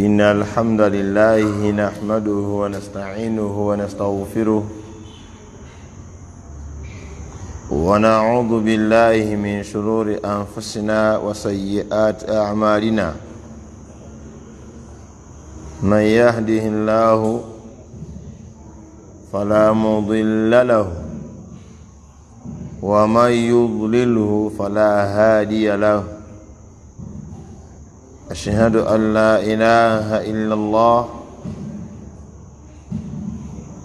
إن الحمد لله نحمده ونستعينه ونستغفره ونعوذ بالله من شرور أنفسنا وسيئات أعمالنا من يهده الله فلا مضل له ومن يضلله فلا هادي له أشهد أن لا إله إلا الله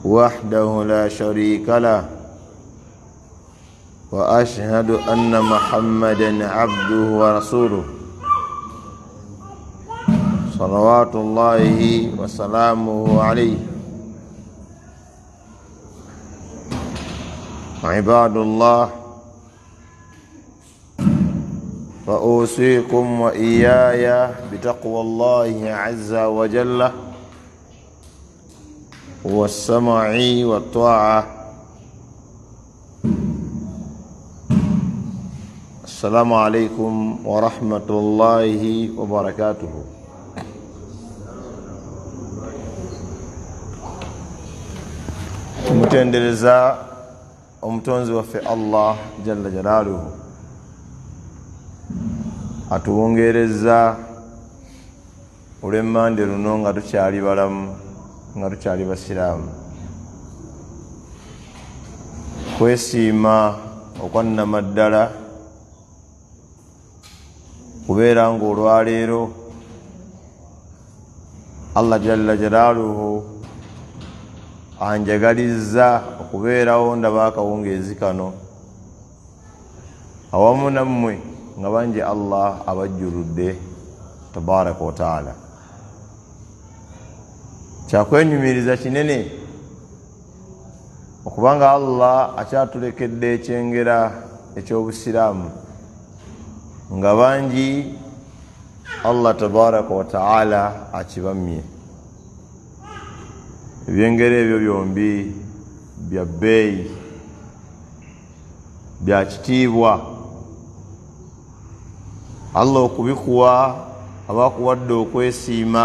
وحده لا شريك له وأشهد أن محمدا عبده ورسوله صلوات الله وسلامه عليه عباد الله فأوصيكم وإياي بتقوى الله عز وجل والسمع والطاعة السلام عليكم ورحمة الله وبركاته متندرزا ومتنزوا في الله جل جلاله atuwongereza olwemmande luno nga tukyali balamu nga tukyali basiraamu kwesiima okwannamaddala kubeera nga olwaleero allah jalla jalaaluhu anjagalizza okubeerawo ndaba akawungaezi kano awamu nammwe nga bangi allah abajjuludde tabaraka wataala kyakwenyumiriza kinene okubanga allah akyatulekedde ekyengera ekyobusiraamu nga bangi allah tabaraka wataala akibamye ebyengero ebyo byombi bya bbeeyi byakitiibwa allah okubikuwa abakuwadde okwesiima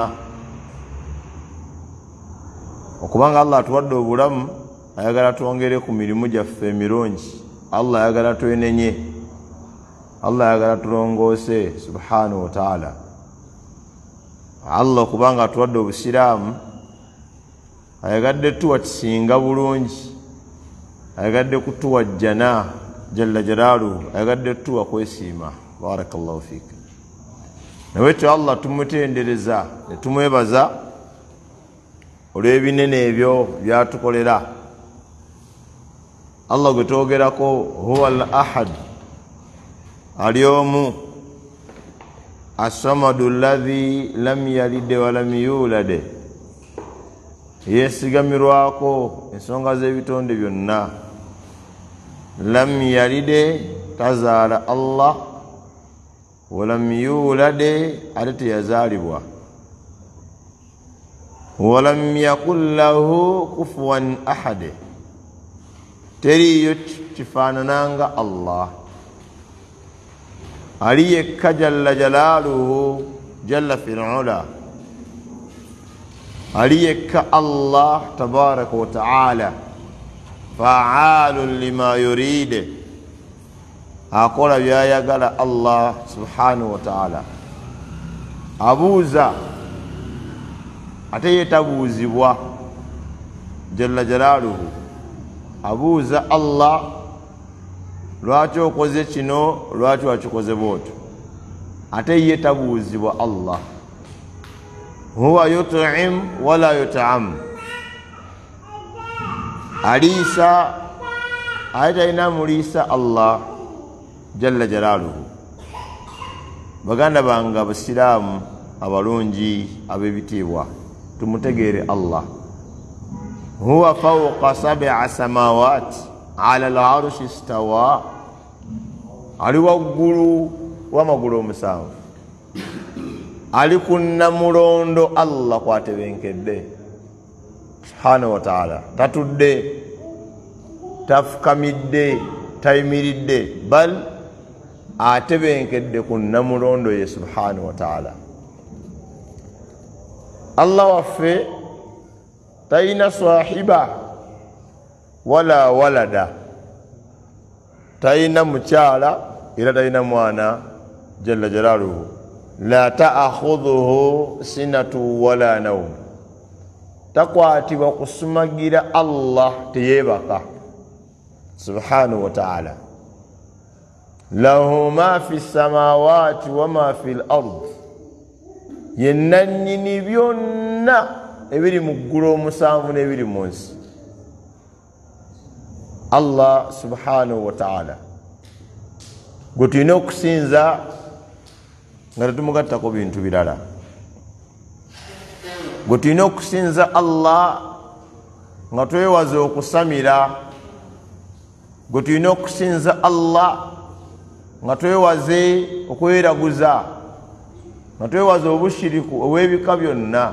okubanga allah atuwadde obulamu ayagala twongere ku mirimu gyaffe emirungi allah ayagala twenenye allah ayagala tulongoose subhanahu wataala allah okubanga atuwadde obusiraamu ayagadde tuwa kisinga bulungi ayagadde kutuwa jjana jalla jalaaluhu ayagadde tuwa kwesiima barakallahu fik nawetyo allah tumutendereza netumwebaza olw'ebinene ebyo byatukolera allah gwetwogerako huwa al ahad ali omu assamadu lladhi lam yalide walam yulade yesigamirwako ensonga z'ebitonde byonna lam yalide tazaala allah ولم يولد أدت يزالبوا ولم يقل له كفوا أحد تريت تفانانغا الله عليك جل جلاله جل في العلا عليك الله تبارك وتعالى فعال لما يريده akola byayagala allah subhanahu wataala abuuza ate yetabuuzibwa jalla jalaaluhu abuuza allah lwaki okoze kino lwaki wakikoze bwoto ate yetabuuzibwa allah huwa yutim wala yutam aliisa ate talina muliisa allah jalla jalaluhu baganda banga abasiraamu abalungi abebitibwa tumutegere allah huwa fawqa sab'a samawat ala larshi istawa ali waggulu w'amagulu omusanvu ali kunna mulondo allah kwatebenkedde subhanahu ta'ala tatudde tafukamidde tayimiridde bal a teben kedde kun namurondo ye subhanahu wa taala allah waffe taina sahiba wala walada taina mukyala era taina mwana jalla jalaluhu la taakhudhuhu sinatu wala naumu takwatibwa kusumagira allah baka subhanahu wa taala lahu ma fi samawaati wama fi l ardi ye nannyini byonna ebiri mu ggulu omusanvu n'ebiri mu nsi allah subhanahu wataala gwe tulina okusinza nga tetumugattako bintu birala gwe tulina okusinza allah nga twewaza okusamira gwe tulina okusinza allah nga twewaze okweraguza nga twewaze obushiriku obwebika byonna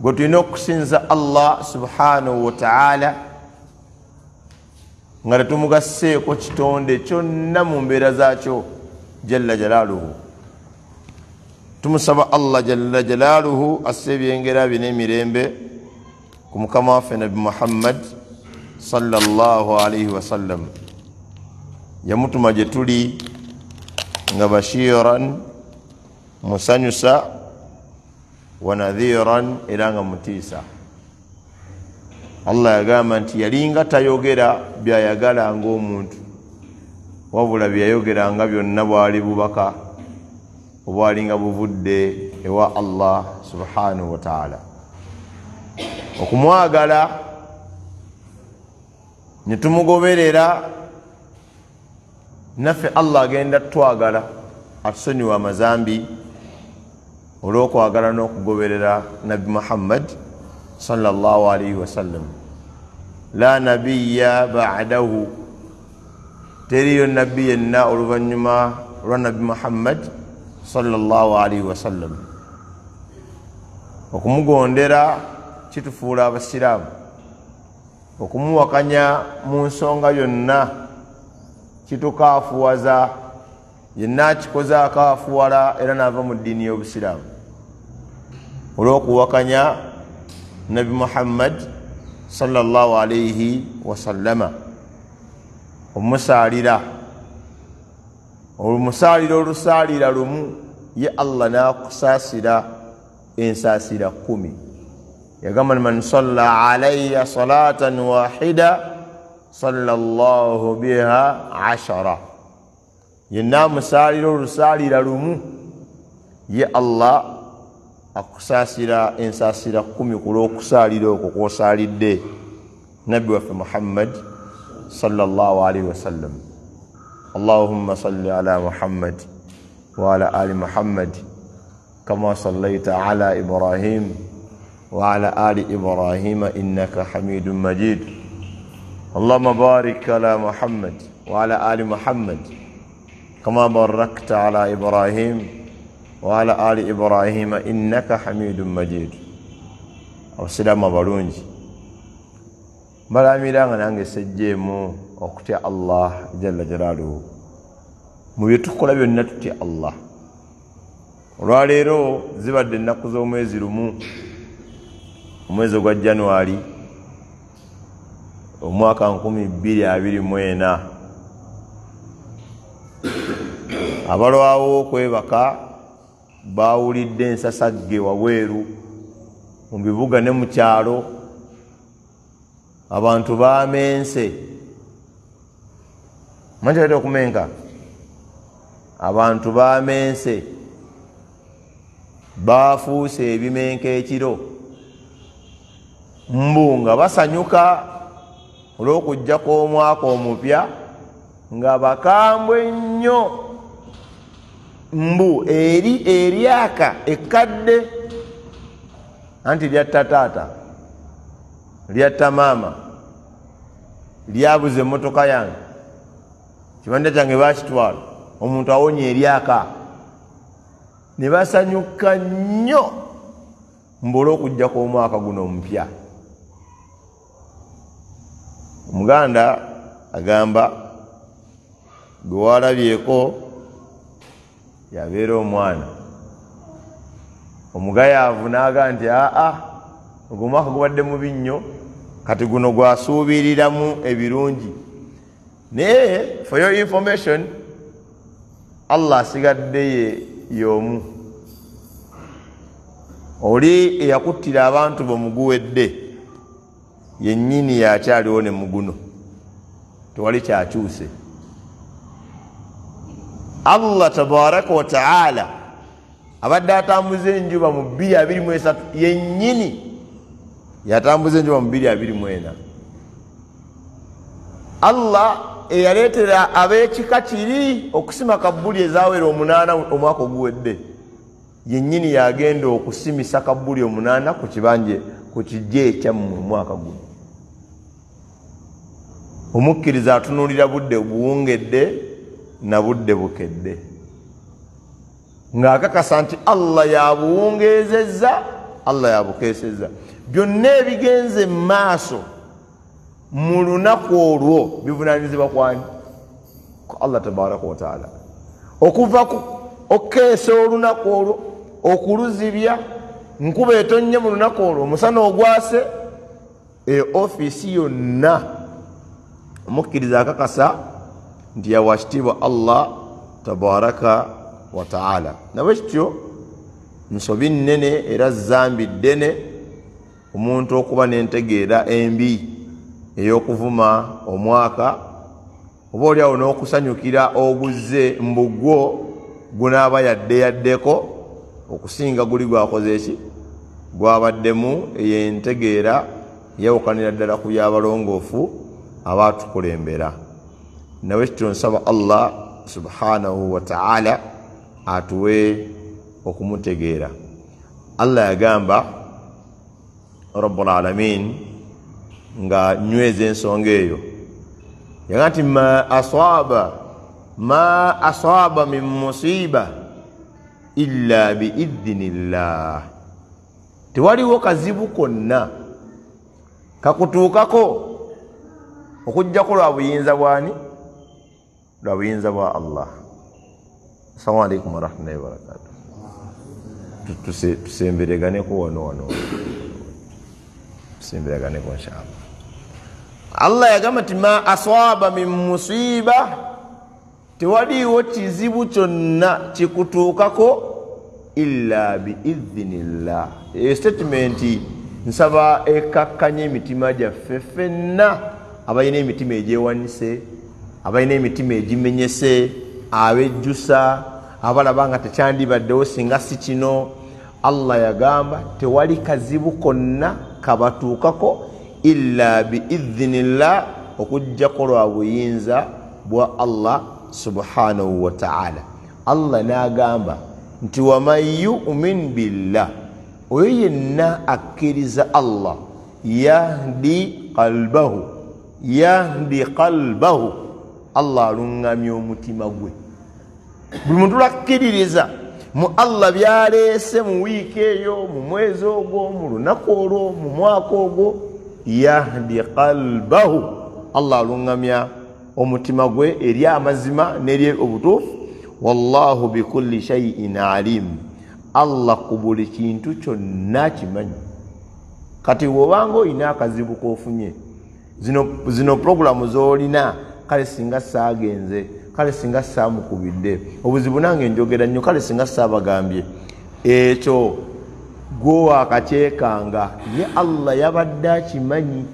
gwe tulina okusinza allah subhanahu wataala nga tetumugaseeko kitonde kyonna mu mbeera zaakyo jalla jalaaluhu tumusaba allah jalla jalaaluhu asse ebyengera bine emirembe ku mukama waffe nabi muhammad sallallahu alaihi wasallam yamutuma gye tuli nga bashiran musanyusa wanadhiran era nga mutiisa allah yagamba nti yalinga tayogera byayagala ngaomuntu wabula byeyayogeranga byonna bwali bubaka obwalinga buvudde ewa allah subhanahu wataala okumwagala netumugoberera naffe allah agenda tutwagala atusonyiwa amazambi olw'okwagala n'okugoberera nabi muhammad salllah alaihi wasallam la nabiya badahu teriyo nabbi yenna oluvanyuma lwa nabi muhammad salllah alaihi wasallam okumugondera kitufuula abasiraamu okumuwakanya mu nsonga yonna kitukafuwaza yenna akikoze akafuwala era nava mu ddiini y'obusiraamu olwokuwakanya nabi muhammad salllah alaihi wasallama omusaalira olumusaalira olusaalira lumu ye allah nakusaasira ensaasira kumi yagamba ni man salla alaiya salatan wahida صلى الله بها عشرة ينا مسالي رسالي لرمو يا الله إنساسي إنساسلا كمي قلو قسالي لو قسالي دي نبي وفي محمد صلى الله عليه وسلم اللهم صل على محمد وعلى آل محمد كما صليت على إبراهيم وعلى آل إبراهيم إنك حميد مجيد اللهم بارك على محمد وعلى آل محمد كما باركت على إبراهيم وعلى آل إبراهيم إنك حميد مجيد وسلام بارونج بلامي لان أن سجيمو وقت الله جل جلاله ميتقل بنتك الله راليرو زبد النقزو ميزرمو ميزو قد جانواري omwaka nkumi bbiri abiri mwena abalwawo okwebaka bawulidde ensasagge wabweru mu bibuga ne mu kyalo abantu bamense manjaleta okumenka abantu bamense bafuuse ebimenka ekiro mbu nga basanyuka olw'okujjaku omwaka omupya nga bakambwe nnyo mbu eri eryaka ekadde anti lyatta taata lyatta maama lyabuze emmotoka yange kibanda kyange bakitwala omuntu awonye eryaka ne basanyuka nnyo mbu olw'okujjaku omwaka guno omupya omuganda agamba gwewalabyeko yabeera omwana omugayaavu naga nti aa ogwo mwaka gubadde mubi nnyo kati guno gwasuubiriramu ebirungi naye for your information allah asigadde ye yomu oli eyakuttira abantu bwe muguwedde yennyini yakyaliwo ne muguno tewali kyakyuse allah tabaraka wataala abadde atambuza enjuba mu 23 yennyini yatambuza enjuba mu 24 allah eyaleetera ab'ekika kiri okusima kabbuli ezaawera omunaana omwaka oguwedde yennyini yagenda okusimisa kabbuli omunaana ku kibanje ku kijja ekyammwe omwaka guno omukkiriza atunuulira budde buwungedde na budde bukedde ng'akakasa nti allah yabuwungezezza allah yabukeesezza byonna ebigenze maaso mu lunaku olwo bivunanyizibwa kwani ku allah tabaraka wataala okuva ku okeesa olunaku olwo okuluzibya nkuba etonnye mu lunaku olwo omusana ogwase e ofiisi yonna omukkiriza akakasa nti yawakitiibwa allah tabaraka wataala nabwe kityo nsobi nnene era zambi ddene omuntu okuba n'entegeera embi ey'okuvuma omwaka oba oliawo n'okusanyukira oguzze mbugwo gunaaba yadde yaddeko okusinga guli gwakoze eki gwabaddemu eyo entegeera yawukanira ddala ku byabalongoofu abatukulembera nawe kityo nsaba allah subhanahu wataala atuwe okumutegeera allah yagamba rabulalamin nga nyweza ensonga eyo yaga nti ma asaba ma asaba min musiba illa biidhinillah tewaliwo kazibu konna kakutuukako okujjako lwa buyinza bwani lwa buyinza bwa allah assalamu alaikum warahmatullahi wabarakatu tusembereganeko wonoono tusembereganeko inshaallah allah yagamba ti ma asaba min musiba tewaliwo kizibu kyonna kikutuukako illa biidhinillah e statement nsaba ekakkanya emitima gyaffe ffenna abalina emitima egyewanise abalina emitima egimenyese abejjusa abalaba nga tekyandibaddewo singa si kino allah yagamba tewali kazibu konna kabatuukako ila biidhinillah okujjako lwa buyinza bwa allah subhanahu wataala allah nagamba nti waman yumin billah oyo yenna akkiriza allah yahdi qalbahu yahdi kalbahu allah alungamya omutima gwe buli muntu lwakkiririza mu allah byaleese mu wiiki eyo mu mwezi ogwo mu lunaku olwo mu mwaka ogwo yahdi kalbahu allah alungamya omutima gwe eri amazima neri obutuufu wallahu bikulli shaiin alimu allah ku buli kintu kyonna kimanyi kati weobanga oyina akazibu koofunye zino, zino puroguramu zolina kale singa saagenze kale singa saamukubidde obuzibu nange njogera nnyo kale singa saabagambye ekyo gwewaakakyekanga ye allah yabadde akimanyi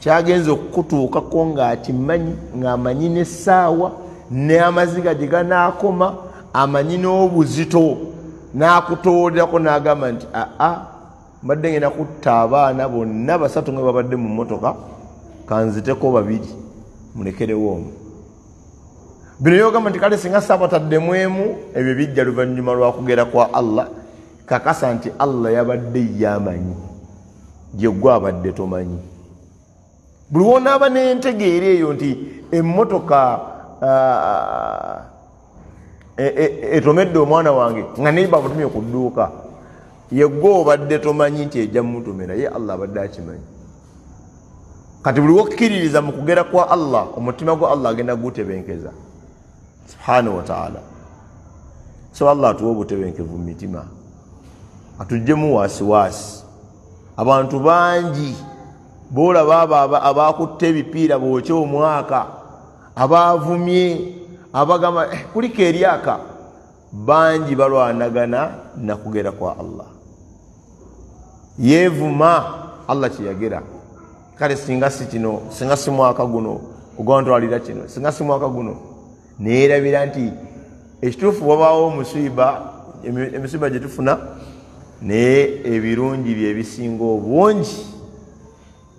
kyagenze okukutuukako ng'akimanyi ng'amanyi nesaawa neamaziga gye ganaakoma amanyi n'obuzito n'akutoolerako n'agamba nti aa mbadde ngenakutta abaana bonna basatu nga babadde mu motoka kanziteko babiri mulekerewo omu bino yogamba nti kale singa sabataddemuemu ebyo bijja luvanyuma lwakugera kwa allah kakasa nti allah yabadde yamanyi gyegwe abadde tomanyi buli wonaaba nentegeera eyo nti emmotoka e, e, etomedde omwana wange nga neba mutumye ku dduuka yegwe obadde tomanyi nti ejja mumutomera ye allah abadde akimanyi kati buli wokkiririza mu kugera kwa allah omutima gwa allah agenda gutebenkeza subhanahu wataala so allah atuwa obutebenkevu mu mitima atugjemu wasiwasi abantu bangi boolaba abo abakutta ebipiira bwoky omwaka abavumye abagamba eh, kuliko eryaka bangi balwanagana nakugera kwa allah yevuma allah kyeyagera kale singa si kino singa si mwaka guno kugontwalira kino singa si mwaka guno neerabira nti ekituufu wabaawo omusiiba emisiiba gye tufuna naye ebirungi byebisinga obungi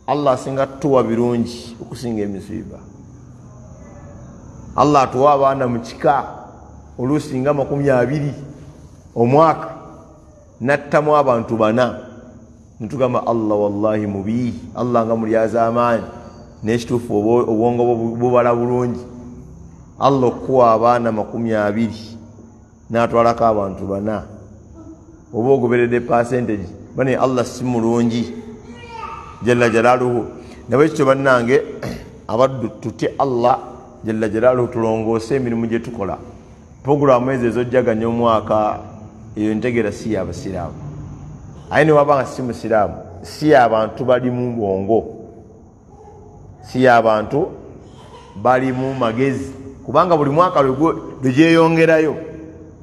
allah asinga tuwa birungi okusinga emisiiba allah atuwa abaana mu kika oluusi nga makumi abiri omwaka nattamu abantu bana ntugamba allah wallahi mubi allah nga mulyazaamaanyi nekituufu obwongo bubala bulungi allah okukuwa abaana makumi abiri natwalako abantu bana oba ogoberedde pasentage bane allah si mulungi jalla jalaaluhu nabwe kityo bannange abaddu tuti allah jalla jalaaluhu tulongoose emirimu gyetukola pogulamu ezo ezojjaganya omwaka eyo ntegera si yabasiraamu aye newaba nga si musiraamu si abantu balimu bwongo si abantu balimu magezi kubanga buli mwaka lwegyeyongerayo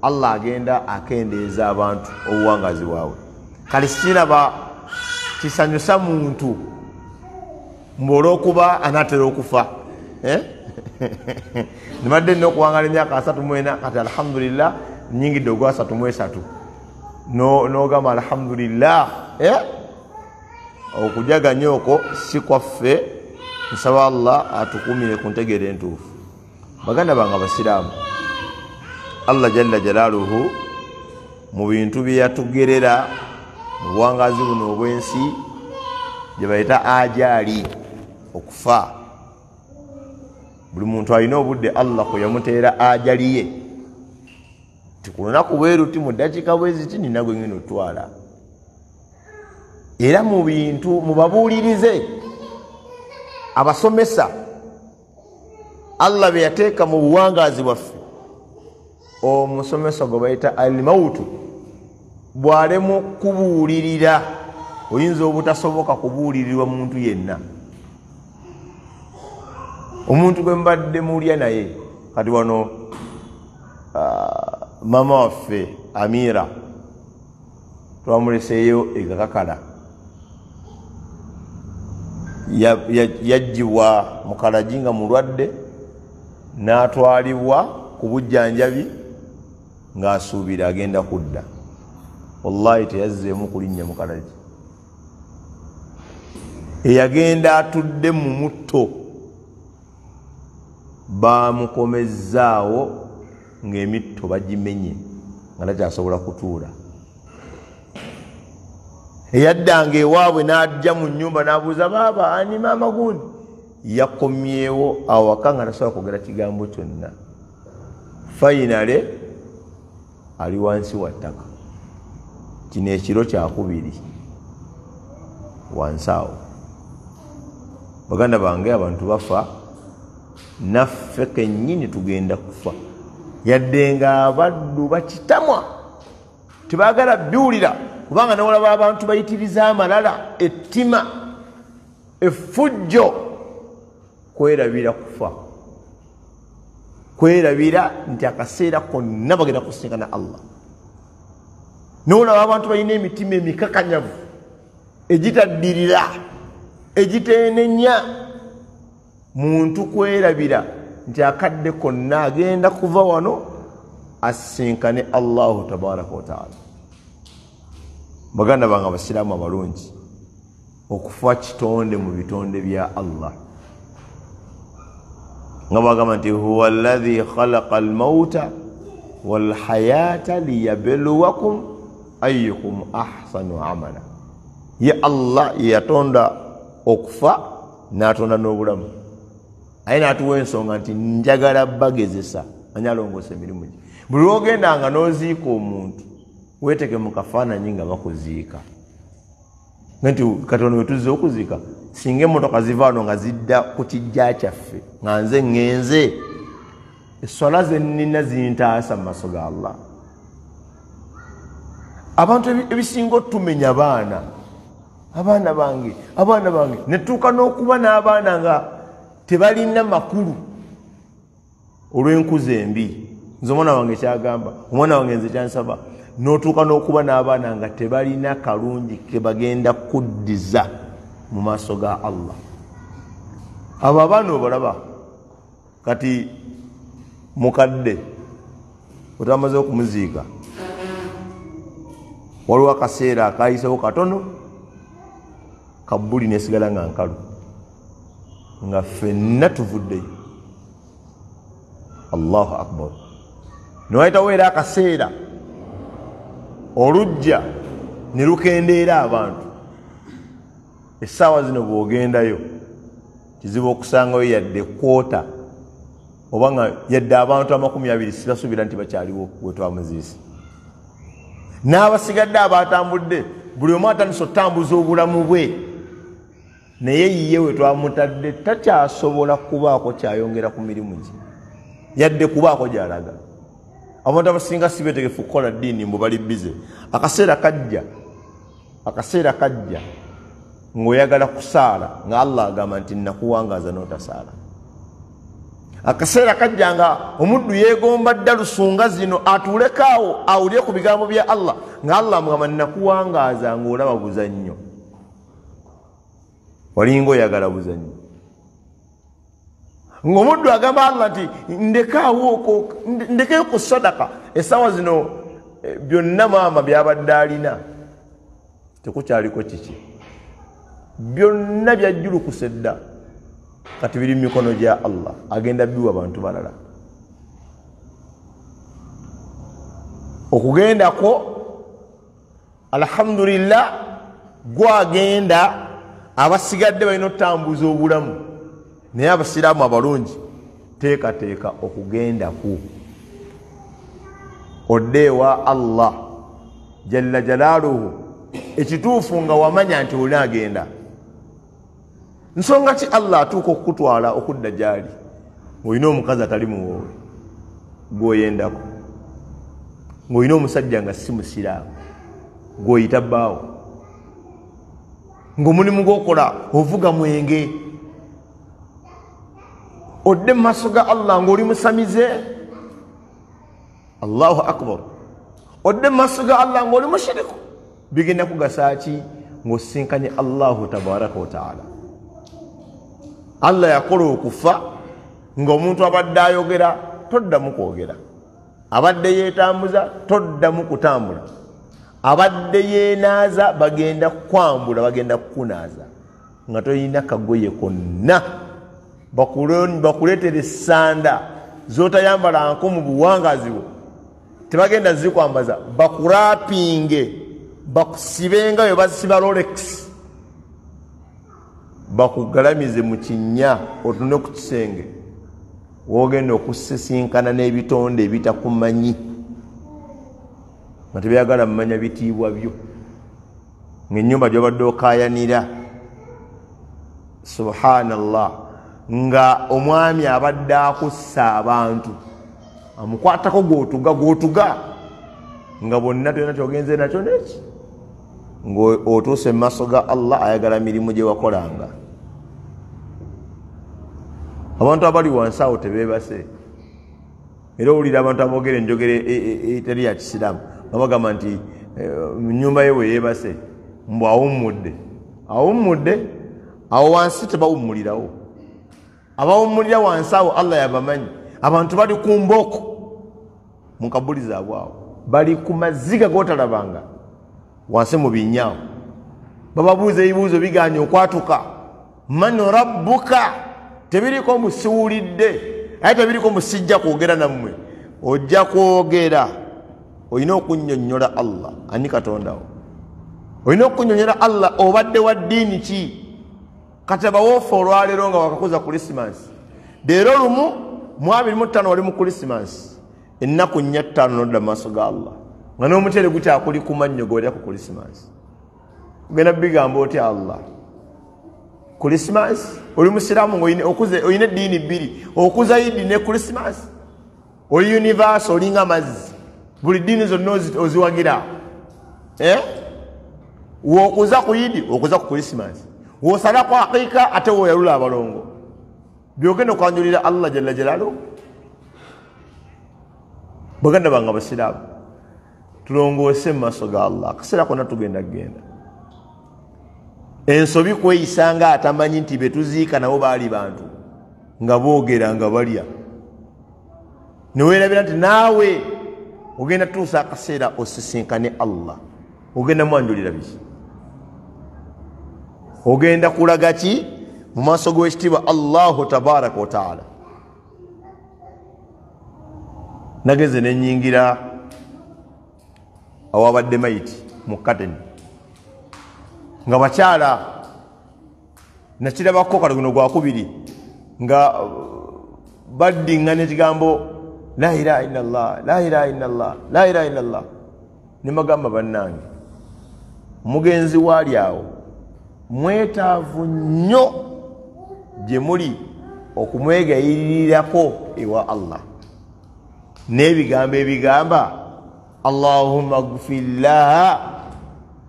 allah agenda akendeeza abantu obuwangazi bwabwe kale siraba kisanyusa muntu mbweolwokuba anaatera okufa eh? nibadde nina okuwangala emyaka asatu mwena kati alhamdulillah nyingidde ogwasatu mwesatu n'ogamba alhamdulillah eh? okujaganya okwo si kwaffe nsaba allah atukumire ku ntegere entuufu baganda bange abasiraamu allah jalla jalaaluhu mu bintu byeyatugerera mu buwangazi buno obw'ensi gyebayita ajaali okufa buli muntu alina obudde allah kwe yamuteera ajaliye tikulona kubweru ti muddakika bwezi ti nina gwengene otwala era mu bintu mubabuulirize abasomesa allah beyateeka mu buwangazi bwaffe omusomesa gwe bayita almautu bwalemu kubuulirira oyinza obutasoboka kubuulirirwa muntu yenna omuntu gwe mbadde mulya naye kati wano mama waffe amira twamuleseeyo egakakala yajjibwa mukalaji nga mulwadde n'atwalibwa ku bujjanjabi ng'asuubira agenda kudda wallahi teyazzeemu kulinnya mukalaji eyagenda atudde mu mutto baamukomezaawo ng'emitto bagimenye nga takyasobola kutuula eyaddanga ewaabwe n'ajja mu nyumba n'abuuza baaba ani maama gundi yakomyewo awaka nga tasobola kwogera kigambo kyonna fainale ali wansi wa ttaka kino ekiro kyakubiri wansi awo baganda bange abantu bafa naffe kennyini tugenda kufa yadde nga abaddu bakitamwa tebagala biwulira kubanga nawolaba abantu bayitiriza amalala ettima effujjo kwerabira kufa kwerabira nti akaseera konna bagenda kusinkana allah nawolaba abantu balina emitima emikakanyavu egitaddirira egitenenya muntu kwerabira nti akadde konna agenda kuva wano asinkane allahu tabaraka wataala baganda bange abasiraamu abalungi okufa kitonde mu bitonde bya allah nga bagamba nti huwa lahi khalaqa almauta walhayata liyabluwakum ayukum ahsanu amala ye allah yatonda okufa natonda n'obulamu ayina atuwa ensonga nti njagala bagezesa anyalongosa emirimu gye buli lwogendanga n'oziika omuntu weeteke mu kafaananyi nga bakuziika nti katonda wetuzze okuziika singa emotoka zivaano nga zidda ku kijja kyaffe nga nze ŋŋenze essola zennina zintaasa mu maaso ga allah abantu ebisinga otumenya abaana abaana bange abaana bange netuuka n'okuba n'abaana nga tebalina makulu olw'enkuza embi nze omwana wange kyagamba omwana wange nze kyansaba n'otuuka n'okuba n'abaana nga tebalina kalungi kebagenda kuddiza mu maaso ga allah abo abaana obalaba kati mukadde otamazeo okumuziiga waliwo akaseera akayisewo katono kabbuli nesigala nga nkalu nga ffenna tuvuddeyo allahu akbar newaitawo era akaseera olujja ne lukendeera abantu essaawa zino bwogendayo kizibu okusangayo yadde kwota oba nga yadde abantu amakumi abiri sibasuubira nti bakyaliwo wetwamuziisi n'abasigadde abatambudde buli omu atandisa otambuza obulamu bwe naye yiye we twamutadde takyasobola kubaako kyayongera ku mirimu gye yadde kubaako gyalaga abantu abasinga si betegefu kukola diini mbu bali bize akaseera kajja akaseera kajja ngaoyagala kusaala nga allah agamba nti nakuwangaza notasaala akaseera kajja nga omuddu yeegomba dda lusunga zino atuulekaawo awulye ku bigambo bya allah nga allah amugamba nakuwangaza ngaolaba buzannyo walinga oyagala buzanyo ngaomuddu agamba allah nti ndekaawoko ndekeeko sadaka essaawa zino eh, byonna maama byabadde alina tekukyaliko kiki byonna byajjulukusa edda kati biri mumikono gya allah agenda biwa bantu balala okugendako alhamdulillah gwagenda abasigadde balina otambuza obulamu naye abasiraamu abalungi teekateeka okugendaku oddeewa allah jalla jalaaluhu ekituufu nga wamanya nti olinagenda nsonga ki allah atuuka okukutwala okudda gyali ngaolina omukazi atali muwoowe gwoyendaku ngaolina omusajja nga si musiraamu gwoyita bbaawo ng'omulimu gwokola ovuga mwenge odde mu maaso ga allah ng'oli musamize allahu akbar odde mu maaso ga allah ng'oli mushiriku bigenda kugasaaki ng'osinkanye allahu tabaraka wataala allah yakola okufa ng'omuntu abadde ayogera toddamu kwogera abadde yeetambuza toddamu kutambula abadde yeenaaza bagenda kukwambula bagenda kukunaaza nga tolina kagoye konna bakuleetera essanda zootayambalanko mu buwangazi bwo tebagenda zikwambaza bakuraapinge bakusibenga we basiba rolex bakugalamize mu kinnya otune ku kisenge woogenda okusisinkana n'ebitonde ebitakumanyi nga tebyagala mumanya bitiibwa byo ngaenyumba gyobadde okayanira subhanallah nga omwami abadde akussa abantu amukwatako gotuga gotuga nga bonna tyona kyogenze nakyo neki ngaotuuse mumaaso ga allah ayagala mirimu gyewakolanga abantu abali wansi awo tebebase era owulira abantu abogere enjogere eteri e, e, ya kisiramu nabagamba nti eh, nyumba ye weyebase mbu awummudde awummudde awo wansi tebawummulirawo abawummulira wansi awo allah yabamanyi abantu bali kumbooko mu nkabuli zaabwawo bali ku maziga gotalabanga wansi mu binyawo bababuuza ebibuuzo biganye okwatuka man rabbuka tebiriko musiwulidde aye tebiriko musijja kwogera nammwe ojja kwogera olina okunyonyola allah ani katondawo olina okunyonyola allah obadde wa ddiini ki katabawoofu olwaleero nga wakakuza kurisimansi deera olumu mu25 wali mu kurisimansi ennaku nya ttaano nodda mu maaso ga allah nga n'omutere gukyakuli ku mannyo gwolya ku kurisimansi ogenda bigamba otya allah kurisimansi oli musiraamu ngaoyina eddiini bbiri okuza yidi ne kurisimansi oli univeso olinga amazzi buli ddiini zonna oziwagira eh? wokuza ku idi okuza ku krisimasi wosala ku aqiika ate woyalula abalongo byogenda okwanjulira allah jalla jalalu baganda banga basiraamu tulongoose mu maaso ga allah akaseera kona tugenda kgenda ensobi kweyisanga atamanyi nti betuziika nabo baali bantu nga boogera nga balya neweerabira nti naawe ogenda tuusa akaseera osisinkane allah ogenda mwanjulira bi ogenda kulaga ki mu maaso gowekitiibwa allahu tabaraka wataala nagenze nenyingira awabadde maiti mu kateni nga bakyala nakirabako kale guno gwakubiri nga baddiŋŋana ekigambo la ilaha illallah la ilaha illallah la ilaha illallah nemagamba bannange mugenzi waali awo mwetaavu nnyo gye muli okumwegayiririrako ewa allah n'ebigambo ebigamba allahuma gufirlaha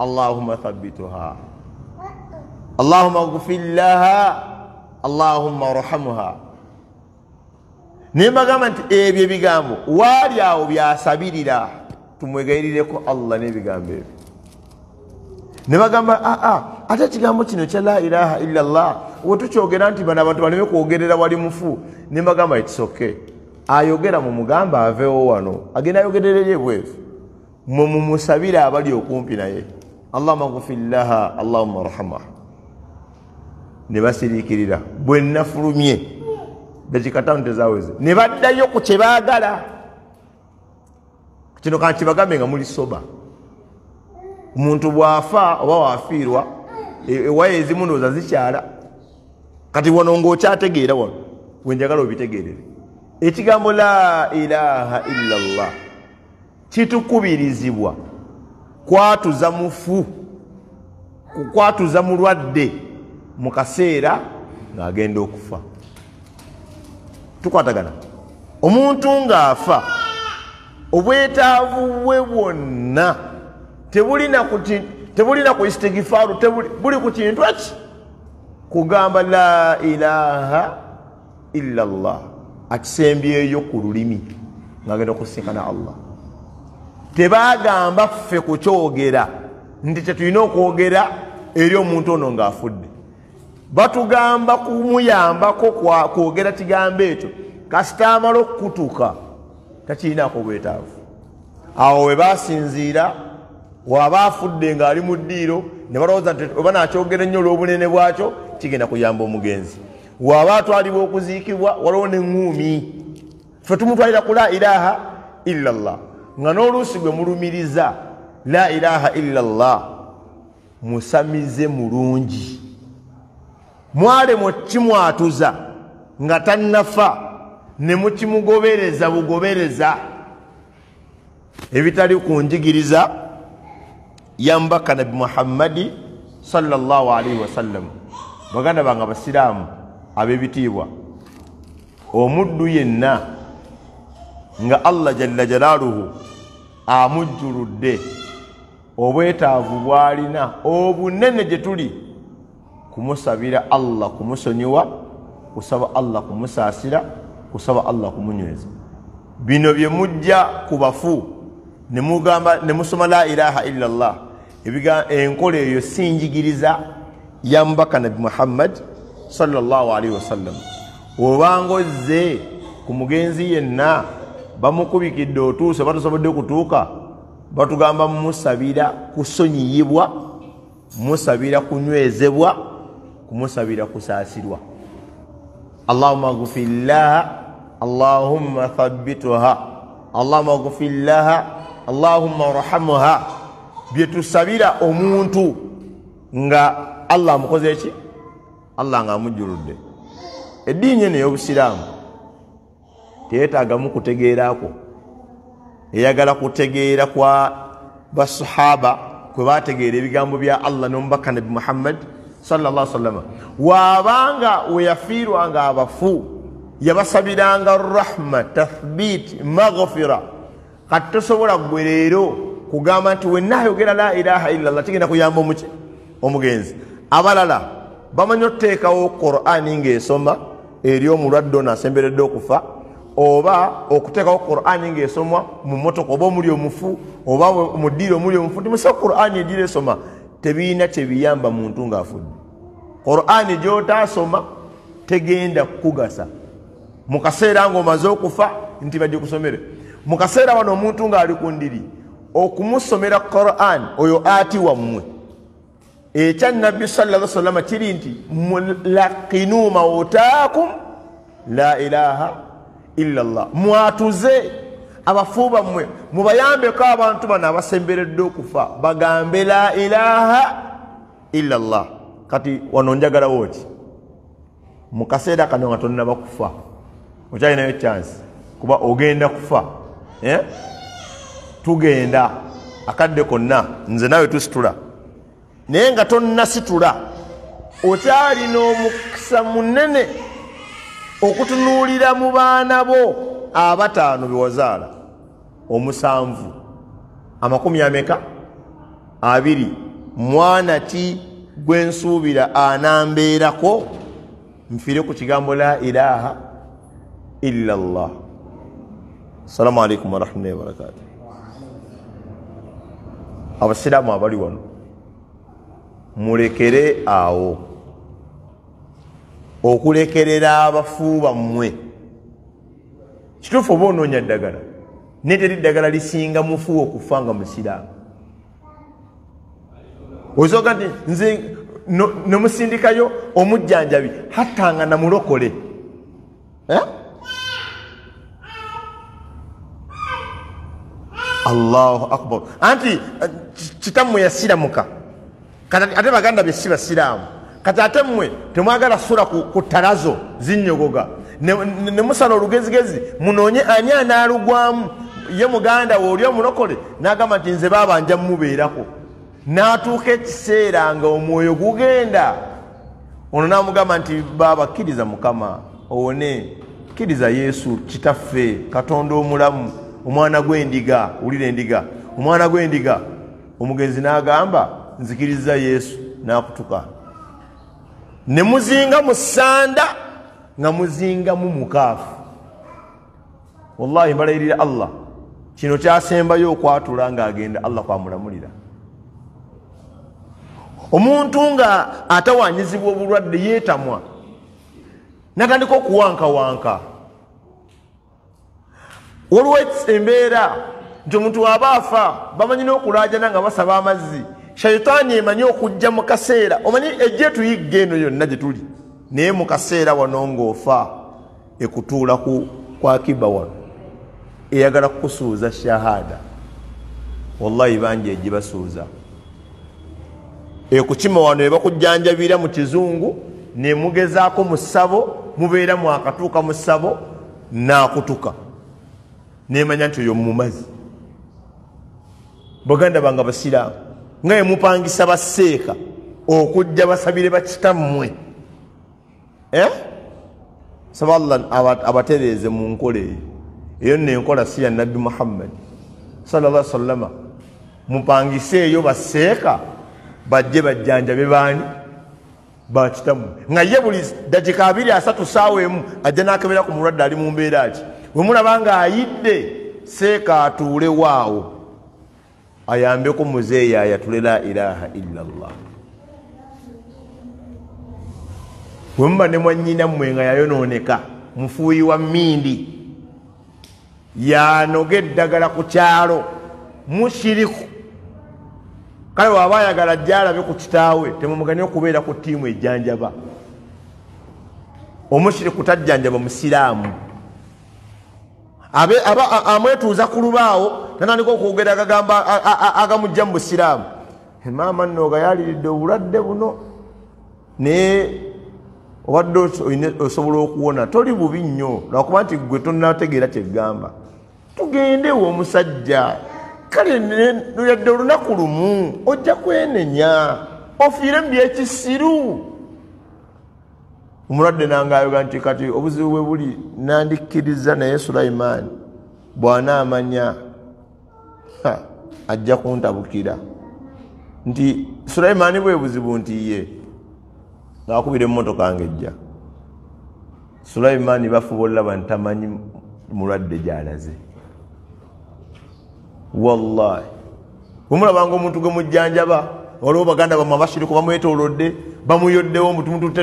allahuma thabbituha allahuma gufirlaha allahuma rahamuha allahuma nembagamba nti ebyo ebigambo waali awo byasabirira tumwegayirireko allah n'ebigambo ebyo nebagamba aa ah, ah, ate ekigambo kino kya la ilaha illa llah wetukyogera nti bano abantu baleme kwogerera wali mufu nembagamba ekisoke ayogera mumugamba aveewo wano agenda ayogererere bwefu mumumusabire abali okumpi naye allahuma gufir laha allahuma rahama ne basiriikirira bwenafulumye dakikatano tezaweze nebaddayo ku kyebaagala kino kanti kibagambe nga muli soba omuntu bwafa oba wafiirwa ewaya e, ezimu ndooza zikyala kati wano ngaokyategeera wano wenjagala obitegerere ekigambo la ilaha illallah kitukubirizibwa kwatuza mufu kukwatuza mulwadde mu kaseera ng'agenda okufa tukwatagana omuntu ng'afa obwetaavu bwe bwonna tebulina ku istigifaaru buli ku kintu eki kugamba la ilaha illa llah akisembyeyo ku lulimi ngaagenda okusinkana allah tebagamba ffe kukyogera nti kyetulina okwogera eri omuntu ono ng'afudde batugamba kumuyambako kwogera kigambo ekyo kasita amala okukutuka takiinako bwetaavu awo webasinziira waba afudde ngaali mu ddiiro nebalowooza nti oba nakyogera nnyo olwobunene bwakyo kigenda kuyamba omugenzi waba atwalibwa okuziikibwa waliwo neŋŋuumi fe tumutwalira ku la ilaha illa llah nga n'oluusi gwe mulumiriza la ilaha illa llah musamize mulungi mwalemwa kimwatuza nga tannafa ne mukimugobereza bugobereza ebitali ku njigiriza yambaka nabi muhammadi salllah alaihi wasallam baganda bange abasiraamu ab'ebitiibwa omuddu yenna nga allah jalla jalaaluhu amujjuludde obwetaavu bwalina obunene gye tuli kumusabira allah kumusonyiwa kusaba allah kumusaasira kusaba allah kumunyweza bino byemujja kubafu nemugamba nemusoma la ilaha illallah enkola eyo sinjigiriza yamubaka nabi muhammad salllahalihi wasallam obanga ozze ku mugenzi yenna bamukubikidde otuuse batusobodde okutuuka batugamba mumusabira kusonyiyibwa mumusabira kunywezebwa kumusabira kusaasirwa allahuma gufirlaha allahuma thabbituha allahuma gufirlaha allahuma rahamuha byetusabira omuntu nga allah amukoze eki allah nga amujjuludde eddiini eno ey'obusiraamu teyetaagamu kutegeerakwo eyagala kutegeera kwa basahaba kwe bategeera ebigambo bya allah n'omubaka nabi muhammadi sallallahusallama waabanga weyafiirwanga abafu yabasabiranga rahma tathbit maghfira kati tosobola gwe leero kugamba nti wenna ayogera la ilaha illallah kigenda kuyamba omuki omugenzi abalala bamanyi otteekawo qurani ngaesoma eri omulwadde onasemberedde okufa oba okuteekawo qurani ngaesomwa mumotoka oba omuli omufu oba mudiiri omuli omufu timusa qurani egira esoma tebiina kyebiyamba muntu ngaafudde qurani gyotasoma tegenda kukugasa mukaseera ngaomaze okufa nti bajikusomere mukaseera wano omuntu ngaali ku ndiri okumusomera quran oyo ati wammwe ekya nabbi salla ali salama kiri nti mulakinu mautakum la ilaha illa llah mwatuze abafu bammwe mubayambeko abantu bano abasembereddwa okufa bagambe la ilaha illa llah kati wanonjagala woti mukaseera kano nga tonnaba kufa okyalinayo chance kuba ogenda kufa yeah? tugenda akadde konna nze nawe tusitula naye nga tonnasitula okyalina omukisa munene okutunuulira mu baana bo abataano bewazaala omusanvu amakumi ameka abiri mwana ti gwensuubira anambeerako nfiire ku kigambo la ilaha illa llah assalamu alaikum warahmatullahi wabarakatu abasiraamu abali wano mulekere awo okulekerera abafu bammwe kituufu oba onoonya ddagala nete eri ddagala lisinga mufu okufa nga musiraamu osoka nti nze nomusindikayo omujjanjabi hatanga namulokole eh? allahu akbar anti eh, kitammwe yasiramuka ate baganda besi basiraamu kati ate mmwe temwagala sula ku talazo zinyogoga nemusala olugezigezi munoonye ani anaalugwamu ye muganda weoli omulokole nagamba nti nze baabanja mumubeerako n'atuuka ekiseera nga omwoyo gugenda ono namugamba nti baaba kkiriza mukama owone kkiriza yesu kitaffe katonda omulamu omwana gwendiga owulira endiga omwana gwendiga omugenzi n'agamba nzikiriza yesu n'akutuka ne muzinga mu ssanda nga muzingamu mukaafu wallahi mbalayirira allah kino kyasembayo okwatula ng'agenda allah kwamulamulira omuntu nga atawanyizibwa obulwadde yeetamwa natandika okuwankawanka waliwo embeera nti omuntu waba afa bamanyi n'okulaajana nga basaba amazzi shaitaani emanyi okujja mu kaseera omanyi ejje tuyigga eno yonna gye tuli naye mu kaseera wano ng'ofa ekutuula kwa kiba wano eyagala kukusuuza shahada wallahi bangi egibasuuza ekukima wano ebakujjanjabira mu kizungu nemugezaako mu ssabo mubeera mu akatuuka mu ssabo naakutuka nemanya nti oyo mumazi baganda bange basiraamu nga emupangisa basseeka okujja basabire bakitammwe eh? saba allah abatereeze mu nkola eyo eyo nenkola si ya nabbi muhammadi sallallah salama mupangiseeyo basseeka bajje bajjanjabe baani bakitamu nga ye buli dakika abiri asatu saawa emu ajja n'akebera ku mulwadde ali mu mbeera ki we mulaba ng'ayidde seeka atuule waawo ayambeku muzeeyi ayatule la ilaha illa llah wemuba ne mwanyinammwe nga yayonooneka mufuuyi wa mindi yanoga eddagala ku kyalo mushiriku kale waba ayagala jalabe ku kitaawe temumuganye okubeera ku ttiimu ejjanjaba omushiriku tajjanjaba musiraamu amwetuuza ku lubaawo tanandika okwogera agagamba agamujja mu busiraamu maama nogayaliridde obulwadde buno naye obadde osobola okuwona toli bubi nnyo lwakuba nti gwe tonategeera kyeggamba tugendewo omusajja kale yadde olunaku lumu ojja kwenenya ofiire mu byekisiru omulwadde nangaayoga nti kati obuzibu bwe buli nandikkiriza naye sulaimaani bw'anaamanya ajja kuntabukira nti sulaimaani bwe buzibu nti ye ngaakubira emmotoka ngaejja sulaimaani bafuba olaba ntamanyi mulwadde gyalaze wallahi omulabanga omuntu gwemujjanjaba waliwo baganda bamwe abashiri kubamwetolodde bamuyoddewo mutumutu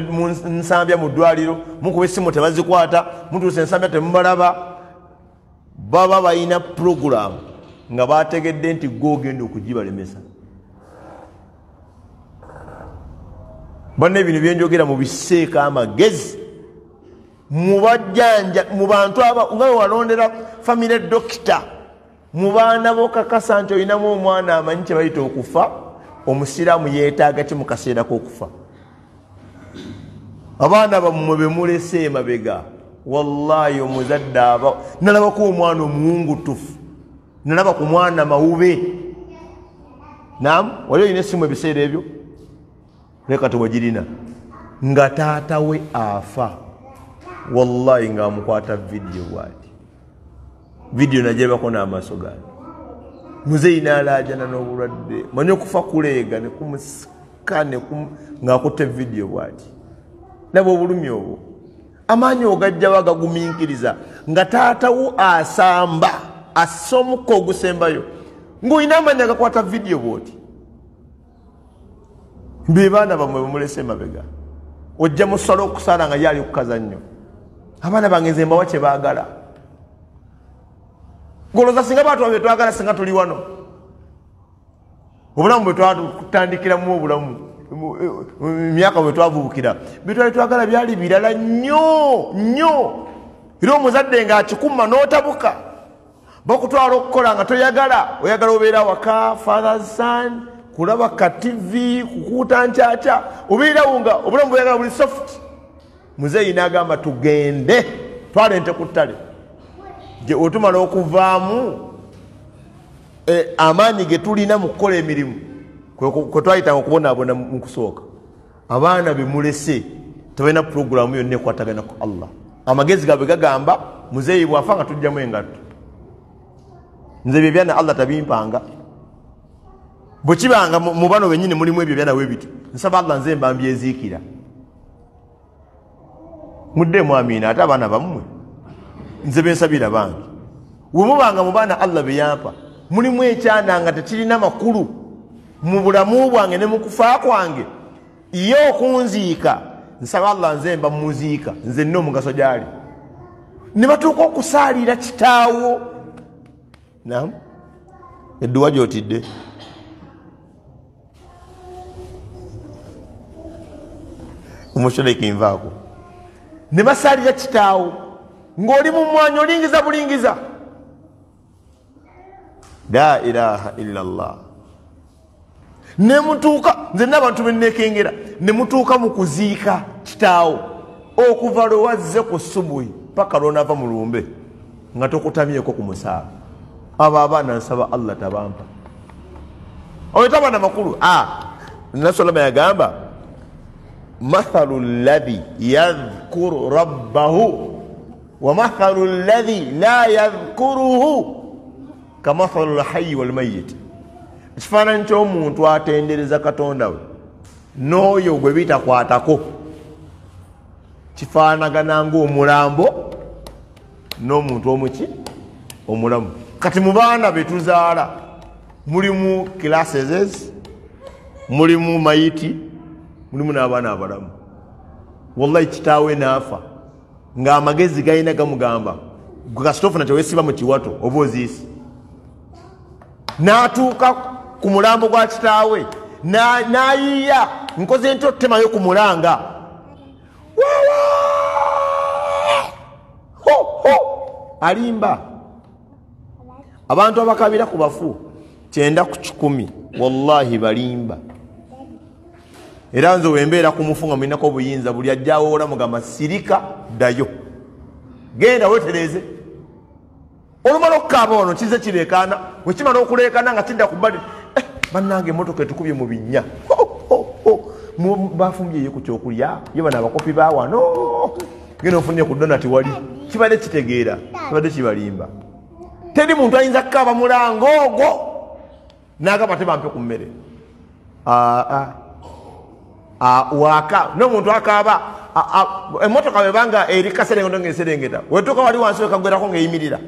nsambya mu ddwaliro mukuba essimu tebazikwata mutuusa ensambya temubalaba baba balina puroguramu nga bategedde nti gweogenda okugibalemesa banna ebino byenjogera mu biseeka amagezi mubajjanja mu bantu aba nga we walondera famire dokita mu baana bokakasa nti olinamu omwana amanyi kyebayita okufa omusiraamu yetaaga ki mukaseera kokufa abaana bammwe bemulese emabega wallahi omuzadde aba nalabako omwana omuwungutufu nalaba ku mwana mawube nam wali olina essimu ebiseera ebyo leka tewagirina nga taatawe afa wallahi ngaamukwata vidiyo bwati vidiyo najabako n'amaaso gange muzeyi n'alaajana n'obulwadde manye okufa kuleega nekumusika ng'akutte vidiyo bwati nabwe obulumi obwo amaanyi ogajjawo agagumiikiriza nga taatawo asamba assa omukka ogusembayo ng'olina amaanyi agakwata vidiyo bwoti be baana bamwe bamulese emabega ojja musala okusala nga yaali okukazannyo abaana bange nze mbawa kye baagala goloza singa batu abetwagala singa tuli wano obulamu bwetwatandikira mu obulamu emyaka bwetwavubukira bitwali twagala byali birala nnyo nnyo era omuzadde nga akikuma n'otabuka bakutwala okukola nga toyagala oyagala obeera waka father son kulaba ka tivi kukuuta ncaca obeerawo nga obulamu bweyagala buli soft muzeeyi n'agamba tugende twala ente ku ttale gyewetumala okuvaamu eh, amaanyi getulina mukukola emirimu kwetwayitanga okubonaabona mukusooka abaana bemulese tebalina puroguramu yonna ekwatagana ku allah amagezi gabwe gagamba muzeeyi bwafa nga tujjamu engatto nze ebyo byana allah tabimpanga bwekibanga mu bano benyini mulimu ebyo byanawe bityo nsaba allah nze mbambyeziikira muddeemu amiina ate abaana bammwe nze bensabira bange wemubanga mubaana allah beyampa mulimu ekyana nga tekirina makulu mu bulamu bwange ne mukufa kwange ye okunziika nsaba allah nze mba muziika nze nina omugaso gyali ne batuuka okusaalira kitaawo nam edduwa gyotidde omushoneikinvaako ne basaalira kitaawo ngaoli mumwanyi olingiza bulingiza la ilaha illallah nemutuuka nzenna abantu benekengera nemutuuka mu kuziika kitaawo okuva lwewazze ku subuyi paka lwonava mu lumbe nga tokutamyeko ku musaala abo abaana nsaba allah tabampa oyo tabaana makulu nasolama yagamba mathalu llahi yadhkuru rabbahu ومثل الذي لا يذكره كمثل الحي والميت ekifaananyi ky'omuntu atendereza katonda we n'oyo gwe bitakwatako kifaanagana ng'omulambo n'omuntu omuki omulamu kati mu baana be tuzaala mulimu classeses mulimu maiti mulimu n'abaana abalamu wallahi kitaawe naafa ng'amagezi galina gamugamba kasitofu nati owesiba mu kiwato oba oziisi n'atuuka ku mulambo gwa kitaawe n'ayiiya nkoze nti otemayo ku mulanga wawa hoho alimba abantu abakabira ku bafu kyenda ku kikumi wallahi balimba era nze wembeera ku mufu nga mulinako obuyinza buli ajjawo olamugamba sirika ddayo genda wetereeze olumala okukaaba wano kize kireekaana wekimala okuleekaana nga kidda ku bbali eh, bannanga emotoka etukubye mu binnya bafumbyeyo ku kyokulya ye bano abakopi ba wano genda ofunire ku ddona tiwali kibadde kitegeera kibadde kibalimba teri muntu ayinza kukaaba mulango ogwo nagamba tebampe ku mmere aa ah, ah. waka nomuntu akaba emotoka webanga eri kaserengeto ngeserengeta wetuka wali wansi wekagwerako ngeyimirira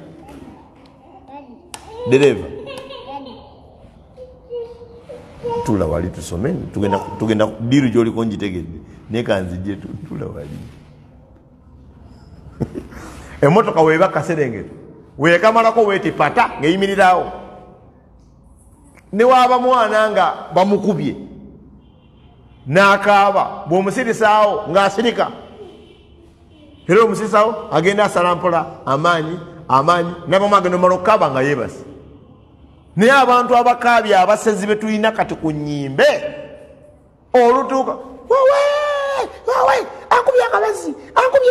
dereva tula wali tusomeni tugenda diru gyoliko ngitegede nekanzije tula wali emotoka weba kaserengeto wekamalako wetipata ngeyimirirawo newaba mwana nga bamukubye nakaaba bwomusirisaawo ngaasirika era omusirisawo agenda asalampola amaanyi amaanyi nagoma agendamala okukaaba nga yeebasi naye abantu abakaabi abasezi betulina kati ku nyimbe olutuuka wawe wawe ankubye akabazi ankubye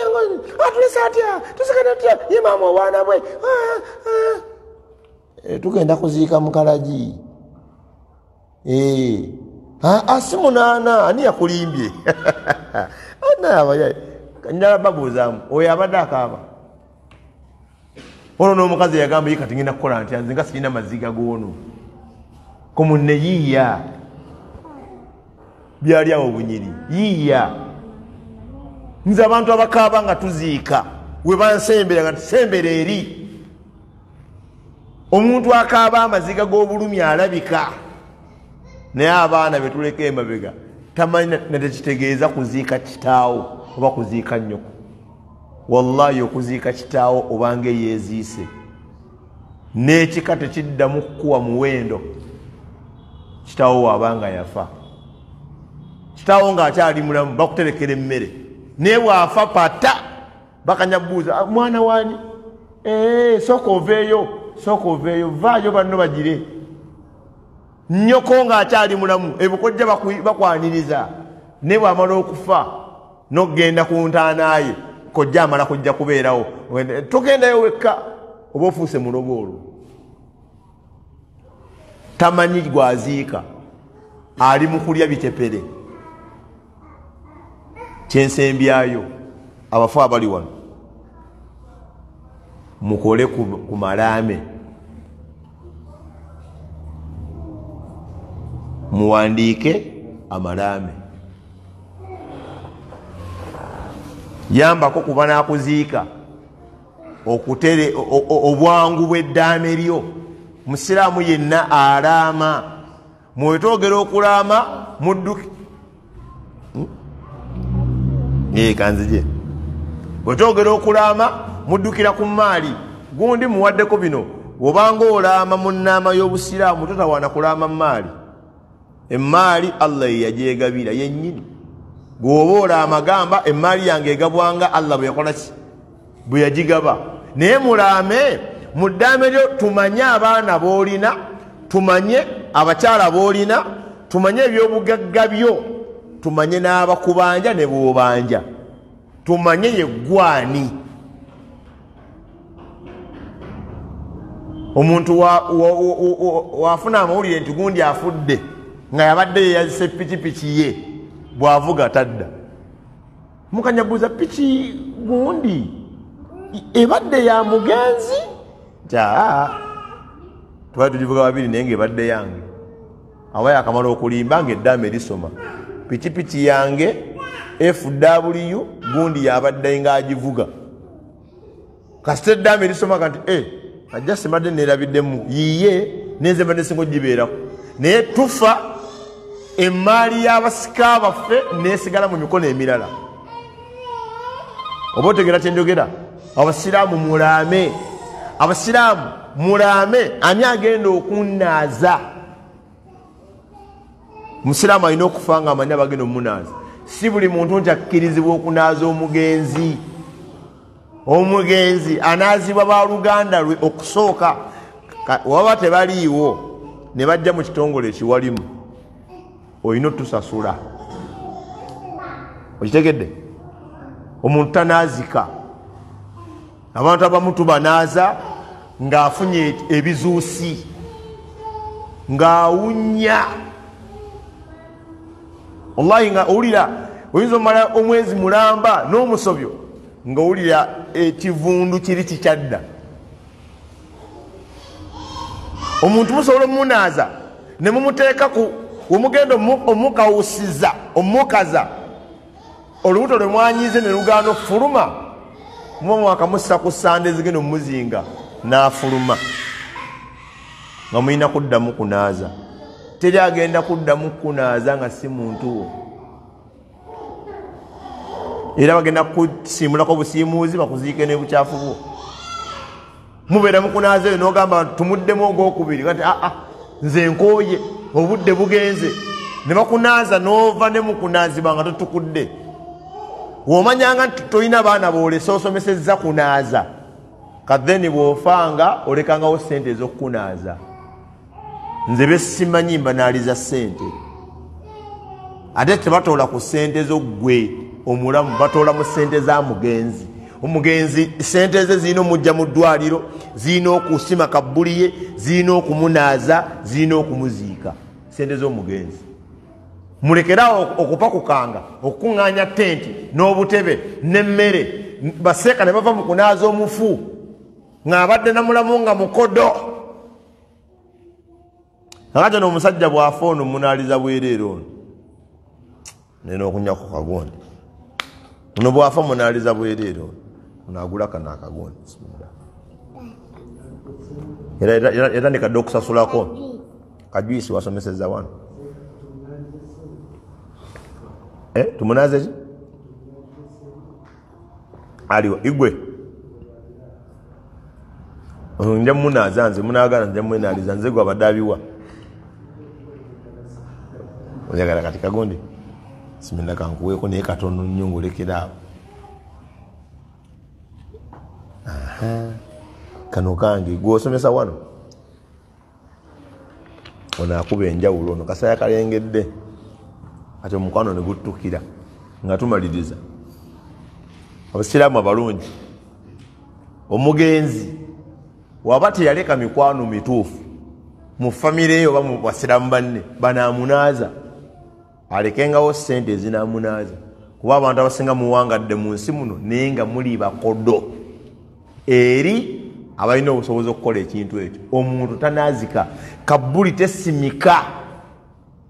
atulesa ah, atya tusigada tutya yemaamu obwana bwe ah, ah. Eh, tugenda kuziika mukalagi eh, asi munaana ani yakulimbye nala babuuzaamu oyo abadde akaaba olwo n'omukazi yagamba ye kati ngenda kukola nti anzinga sirina maziga goono ku munne yiiya byali awo bunyiri yiiya nze abantu abakaaba nga tuziika we bansembera nga tusembera eri omuntu akaaba amaziga g'obulumi alabika naye abaana betuleka emabega tamanyi natekitegeeza kuziika kitaawo oba kuziika nnyoko wallahi okuziika kitaawo obanga eyeeziise n'ekika tekiddamu kukuwa muwendo kitaawo waabanga yafa kitaawo ng'akyali mulamu bakuterekera emmere naye bwafa pata bakanyabuuza ah, mwana waani sooka oveeyo sooka oveeyo vaayo banno bagire nyoko ng'akyali mulamu ebukojja bakwaniriza newe amala okufa nokgenda ku ntaanaye kojja amala kujja kubeerawo togendayo wekka oba ofuuse mulogoolo tamanyi gwaziika ali mu kulya bitepere kyensembyayo abafu abali wano mukole ku malaame muwandiike amalaame yambako kuba nakuziika okutere obwangu bw'eddaame lyo musiraamu yenna alaama mwetwogera okulaama mudduke hmm? ee kanzije bwetwogera okulaama muddukira ku maali gundi muwaddeko bino obanga olaama mu nnaama y'obusiraamu totawaana kulaama mu maali emmaali allah yeyajegabira yenyini bwobaola amagamba emmaali yange egabwanga allah bweyakolaki bwe yagigaba naye mulaame mu ddaame ryo tumanye abaana boolina tumanye abakyala boolina tumanye ebyobugagga byo tumanye n'abakubanja ne bwobanja tumanye yeggwani omuntu wafuna amawulire nti gundi afudde nga yabadde yeyazisa pikipiki ye bwavuga tadda mukanyabuuza piki gundi ebadde ya mugenzi nti aa twali tugivuga babiri naye ngaebadde yange awayo akamala okulimba ngaeddaama erisoma pikipiki yange fw gundi yabadde ngaagivuga kasita eddaama erisoma ka nti e eh, ajja simbadde neerabiddemu yiye nenze mbadde singa ogibeeraku naye tufa emaali y'abasika baffe nesigala mu mikono emirala oba otegera kyenjogera abasiraamu mulaame abasiraamu mulaame ani agenda okunaaza musiraamu alina okufa nga amanyi abagenda omunaaza si buli muntu nti akkirizibwa okunaaza omugenzi omugenzi anaazibwa baluganda lwe okusooka waba tebaliiwo ne bajja mu kitongole ekiwalimu olina otusasula okitegedde omuntu tanaazika abantu abamu tubanaaza ng'afunye ebizuusi ng'awunya wallahi nga owulira oyinza omala omwezi mulamba n'omusobyo ngaowulira ekivundu kiri kikyadda omuntu musobola omunaaza nemumuteekaku wemugenda omukawusiza omukaza olubuto lwemwanyize nelugana okufuluma mwakamusa ku sande ezigenda omuzinga nafuluma nga mulina kuddamu kunaaza teri agenda kuddamu kunaaza nga si muntuwo era bagenda kusimulako obusimuuzi bakuziike nebukyafu bwo mubeera mukunaaza eyo nogamba tumuddemu ogwokubiri ati aa ah, ah, nze nkooye obudde bugenze ne bakunaaza noova ne mukunaazibwa nga totukudde womanyanga nti tolina baana boolesa osomesezza kunaaza kadheni bwofanga olekangawo sente ez'okukunaaza nze besimanyi mbanaaliza sente ate tebatoola ku sente zoggwe omulamu batoola mu sente za mugenzi omugenzi sente ze zirina omujja mu ddwaliro zirina okusima kabbuliye zirina okumunaaza zirina okumuziika sente z'omugenzi mulekeraawo okupakukanga okukuŋŋaanya tenti n'obutebe n'emmere baseeka ne bava mu kunaaza omufu ng'abadde namulamu nga mukodo akati n'omusajja bwafe ono munaaliza bwereere ono nena okunyaku kagondi ono bwafe munaaliza bwereere ono unagula kano akagoni era nekadde okusasulako kajuisi wasomeseza wano eh, tumunazeki aliwo igwe nja munaza nze munagana nja mwenaliza nze gwe abadde abiwa oyagala kati kagundi simenda kankuweeko naye katono nnyo ngaolekeraawo kano kange gwosomesa wano onakuba enjawulo ono kasaya kalengedde ati omukwano ne gutukira nga tumaliriza abasiraamu abalungi omugenzi waba teyaleka mikwano mituufu mu famire eyo oba mubasiraamu banne banamunaaza alekengawo sente ezinamunaaza kuba abantu abasinga muwangadde mu nsi muno naye nga muli bakodo eri abalina obusobozi okukola ekintu ekyo omuntu tanaazika kabbuli tesimika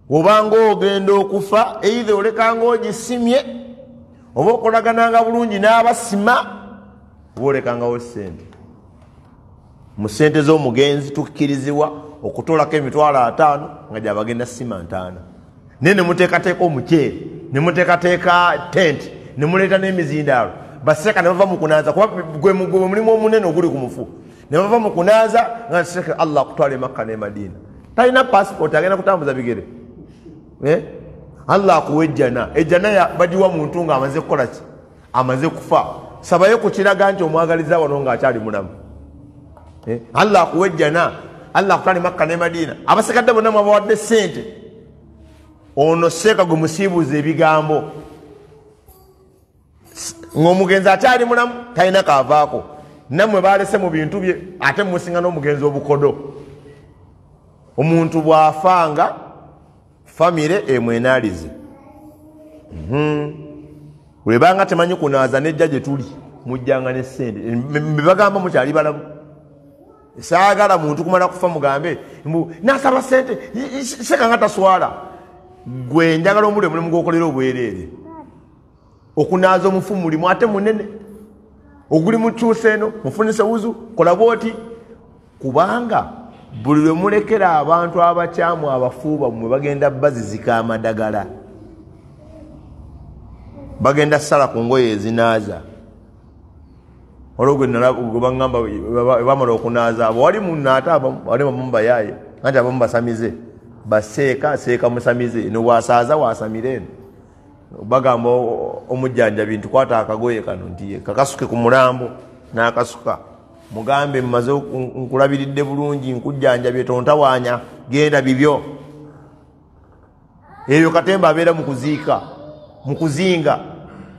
obanga ogenda okufa eithe olekanga ogisimye oba okolagananga bulungi n'abasima oba olekangawo sente mu sente z'omugenzi tukkirizibwa okutolako emitwalo ataano nga gyabagenda sima ntaana naye nemuteekateeka omukyere nemuteekateeka tenti nemuleeta n'emizindaalo baseka ne bava mukunaza kuba gwe mugwe mulimu omunene oguli ku mufu ne bava mukunaza nga sheikh allah akutwale makka ne madina talina passport agenda kutambuza bigere eh? allah akuwa ejjana ejjana yabadiwa muntu nga amaze kukolaki amaze kufa sabayo kukiraga nti omwagaliza wano nga akyali mulamu eh? allah akuwa ejjana allah akutwale makka ne madina abasekadde bonna mwabawadde sente ono seeka gwe musiibuuza ebigambo ngaomugenzi akyali mulamu talina kavaako nammwe balese mu bintu bye ate mmusinga n'omugenzi obukodo omuntu bwafanga famire emwenalize webanga mhm. temanyi kunaaza nejja gye tuli mujjanga nesente mbebagamba mukyali balamu saagala muntu kumala kufa mugambe nasaba sente sekanga taswala gwe njagala omuli omulimu gwokolera obwereere okunaaza omufu mulimu ate munene oguli mukyusa eno mufunisa wuzu kola bwoti kubanga buli lwe mulekera abantu abakyamu abafuuba mmwe bagenda bazizika amadagala bagenda sala ku ngoye ezinaaza olwogwebaamba bamala okunaaza abo wali muno ate abamubayaaye anti abamu basamize baseeka seeka musamize nowasaaza wasamire eno bagamba omujjanjabi nti kwata akagoye kano nti kakasuke ku mulambo n'akasuka mugambe mmaze nkulabiridde bulungi nkujjanjabye tontawaanya genda bibyo ebyo katemba abeera mukuziika mukuzinga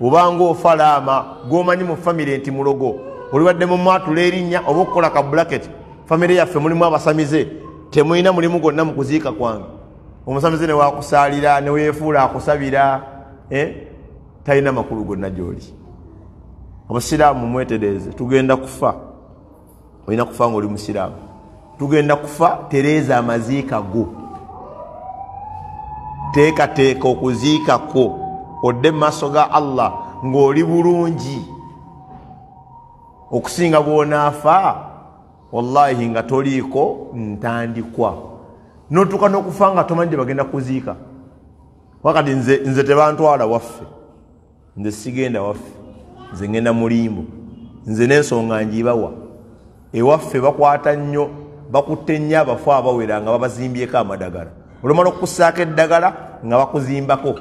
obanga ofalaama gomanyi mu famire nti mulogo oliwadde mumwatula erinnya oba okukola ka bulaket famire yaffe mulimu abasamize temulina mulimu gonna mukuziika kwange omusamize newakusaalira neweefuula akusabira Eh? talina makulu gonna gyoli abasiraamu mwetereze tugenda kufa olina kufa ngaoli musiraamu tugenda kufa tereza amaziika go teekateeka okuziikako odde mu maaso ga allah ng'oli bulungi okusinga bwonaafa wallahi nga toliiko ntandikwa notuka n'okufa nga tomanyi gye bagenda kuziika wakati nze, nze tebantwala waffe nze sigenda waffe nze ngenda mulimbo nze nensonga njibawa ewaffe bakwata nnyo bakutte nnyo abafu abawera nga babazimbyeko amadagala olumala okukusaako eddagala nga bakuzimbako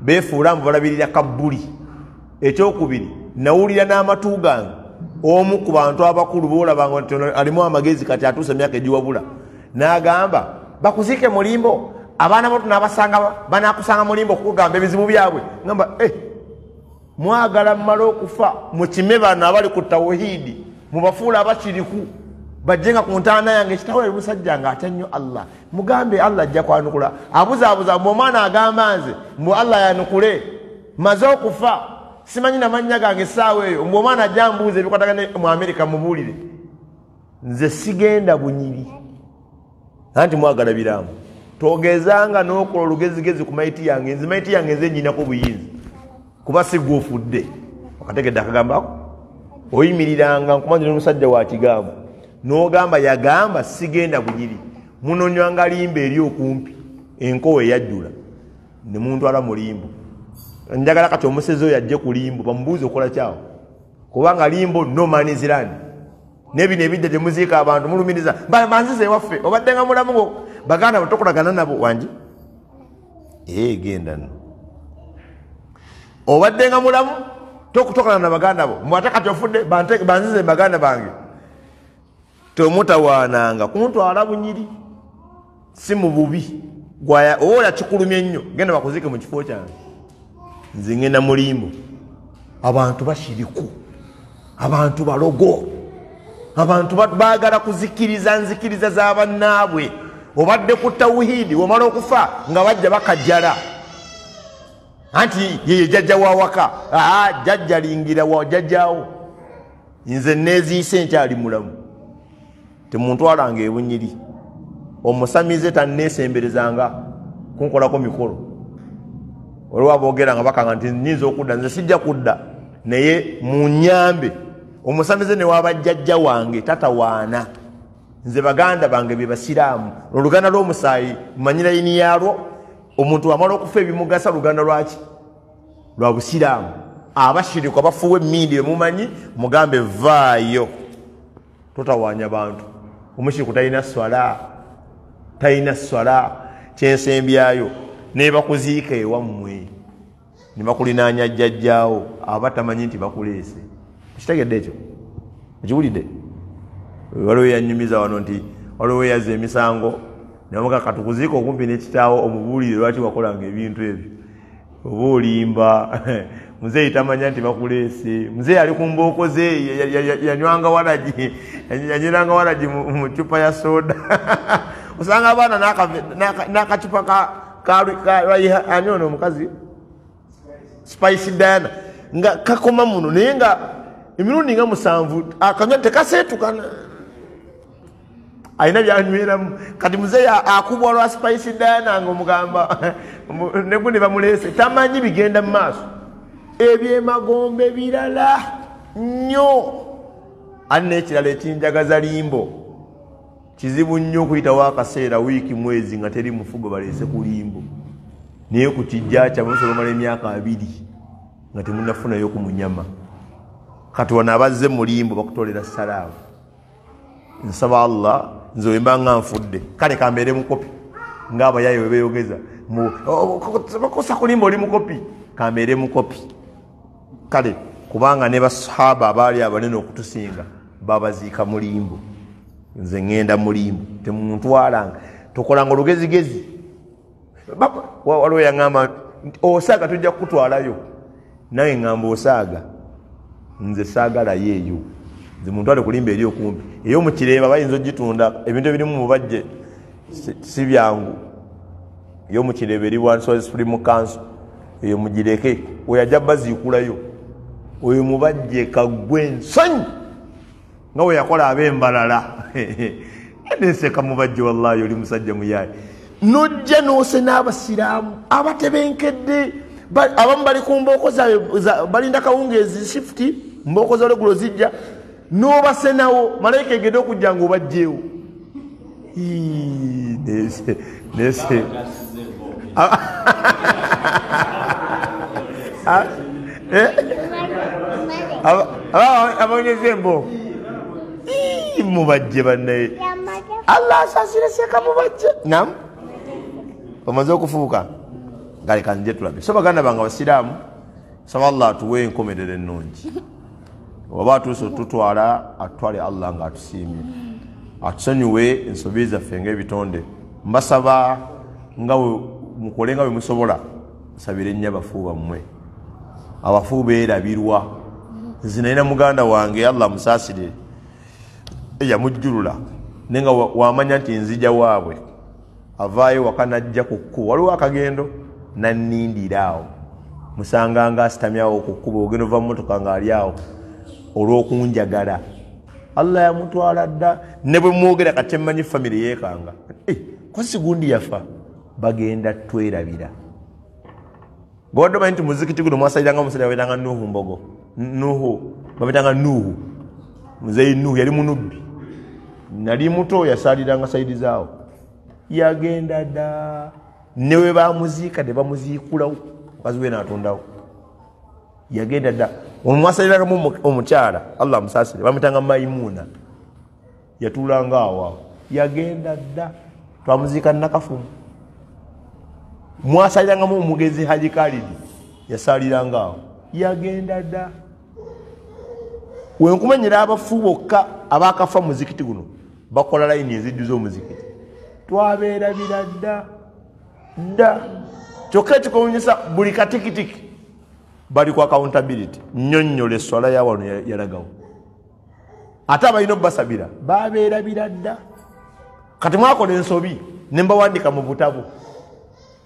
befuula mu balabirira kabbuli ekyokubiri nawulira n'amatu gange omu ku bantu abakulu boolabanga alimu amagezi kati atuusa emyaka egiwabula n'agamba bakuziike mulimbo abaana bo tunaabasanga banaakusanga mulimba okukugamba ebizibu byabwe gamba eh, mwagala mumale okufa mukime bano abali ku tawhidi mubafuula abakiriku bajjenga ku ntaana yange ekitawo eri musajja nga atya nnyo allah mugambe allah ajja kwanukula abuzaabuza mbe omwana agamba nze mbe allah yanukule maze okufa simanyi namannya gange essaawa eyo mbe omwana ajja mbuuza ebikwatagane mu amerika mubuulire nze sigenda bunyiri anti mwagala biraamu togezanga nokola olugezigezi ku maiti yange nze maiti yange nze nyinako obuyinzi kuba sigwe ofudde okategedde akagambako oyimiriranga nkumanya nomusajja wa kigambo nogamba yagamba sigenda bunyiri munonywa nga limba eri okumpi enkowe eyajjula nemuntwala mu limbo njagala kati omusezi oyo ajje ku limbo bamubuuze okukola kyawo kubanga limbo nomanizirani nebino ebidde temuziika abantu mulumiriza manzize ewaffe obaddenga mulamu baganda bwe tokolagana nabo wangi ee eh, genda no obaddenga mulamu tokutokana na baganda bo mwate kati ofudde banzize baganda bange temutawaananga kuntwala bunyiri si mu bubi owola kikulumya ennyo genda bakuziike mu kifo kyange nze ngenda mulimbo abantu bashiriku abantu balogo abantu baagala kuzikiriza nzikiriza zabannaabwe obadde ku tawuhidi omala okufa nga bajja bakajjala anti yeye jajja wawaka aa jajja lingira wajajjawo nze neziise nkyali mulamu temuntwalanga ebunyiri omusamize tanesemberezanga kunkolako mikolo olwabogeranga bakanga nti nyinza okudda nze sijja kudda naye munyambe omusamize ne wabajjajja wange tatawaana nze baganda bange be basiraamu oluganda lw'omusaayi mumanyirayini yalwo omuntu amala okufa ebimugasa luganda lwaki lwa busiraamu abashiriku abafuuwa emindi bemumanyi mugambe vaayo totawaanya bantu omushiriku talina swala talina swala kyensembyayo nebakuziika ewammwe nebakulinaanya jjajjaawo aba tamanyi nti bakuleese kitegedde ekyo okiwulidde waliwo yanyumiza wano nti waliwo yaza emisango nmuka katukuziika okumpi nekitaawo omubuulire lwaki wakolanga ebintu ebyo oba olimba muzeeyi tamanya nti bakuleese muzeeyi ali kumbookoze yanywanga waragi yanyiranga waragi mu cupa ya sooda osanga abaana n'akacupa kaanyona omukazi spicidana nga kakoma muno naye nga emirundi nga musanvu akanywa tekaseetukana ayina byanyweramu kati muzeeyi akubwa olwa spaisi diana nga omugamba negu ne bamulese tamanyi bigenda mu maaso ebyemagombe birala nnyo alina ekirala ekinjagaza limbo kizibu nnyo okuyitawo akaseera wiiki mwezi nga teri mufugo balese ku limbo naye ku kijja kyabasobomala emyaka abiri nga temunafunayo ku munyama kati wanaabazze mulimbo bakutolera salaavu nsaba allah nze wemba nga nfudde kale kambeere mukopi ngaabayaye webeyogeza bakosa kulimba oli mukopi kambeere mukopi kale kubanga ne basahaba abaali abanene okutusinga babaziika mulimbo nze ŋŋenda mulimbo temuntwalanga tokolanga olugezigezi waliwo yaŋamba osaaga tujja kukutwalayo naye ŋŋamba osaaga nze saagala yeeyo nze muntu ale kulimba eri okumpi eyo omukireeba bayinza ogitunda ebintu ebirimu mubajje si byangu eyomukireeba eri wansiwasupreme council eyo mugireke weyajja baziikulayo oyo mubajje kagwe ensonyi nga weyakola abembalala neseka mubajje wallahi oli musajja muyaye nojja noose n'abasiraamu abatebenkedde abamu bali kumbooko balinda kawungeezi shifuti mboko za olegulo zijja noba senawo malaika egenda okujja nga obajjewo ah, eh? abawonyeza emboko mubajje banaye allah asasire seka mubajje nam omaze okufuuka galekanje tulabe so baganda banga basiraamu soba allah atuwe enkomerero ennungi oba atuuse otutwala atutwale allah nga atusiimye atusonyiwe ensobi zaffe ngaebitonde mbasaba nga mukole nga bwemusobola musabire nnyo abafu bammwe abafu beerabirwa nze nayina muganda wange allah musaasire yamujjulula naye nga wamanya nti nzija waabwe avaayo waka najja ku kkubo waliwo akagendo nanindiraawo musanga nga asitamyawo ku kkubo ogenda ova mumotoka ngaali awo olw'okunjagala allah yamutwala dda ne bwe mwogera katyemmanyi famiry yeekanga eh, kosi gundi yafa bagenda twerabira gawadde omanyi nti muzikiti guno mwasaliranga omusajja babeeranga nuhu mbogo nuhu babeeranga nuhu muzeyi nuhu yali munubbi nali muto yasaliranga sayirizaawo yagenda dda newe bamuziika ne bamuziikulawo mukazi we naatondawo yagenda dda omumwasaliranamu omukyala allah amusasire bamwitanga maimuuna yatuulanga awa yagenda dda twamuziika nakafumu mwasalirangamu omugezi haji kalidi yasaliranga awo yagenda dda wenkumanyira abafu bokka abakafa muzikiti guno bakola layini ezijjuza omuzikiti twaberabira dda dda kyokka ekikomunyisa buli katikitiki bali ku accountability nnyonnyola eswala ya wano yalagawo ate abalina obubasabira babeerabira dda kati mwakola ensobi ne mbawandika mu butabu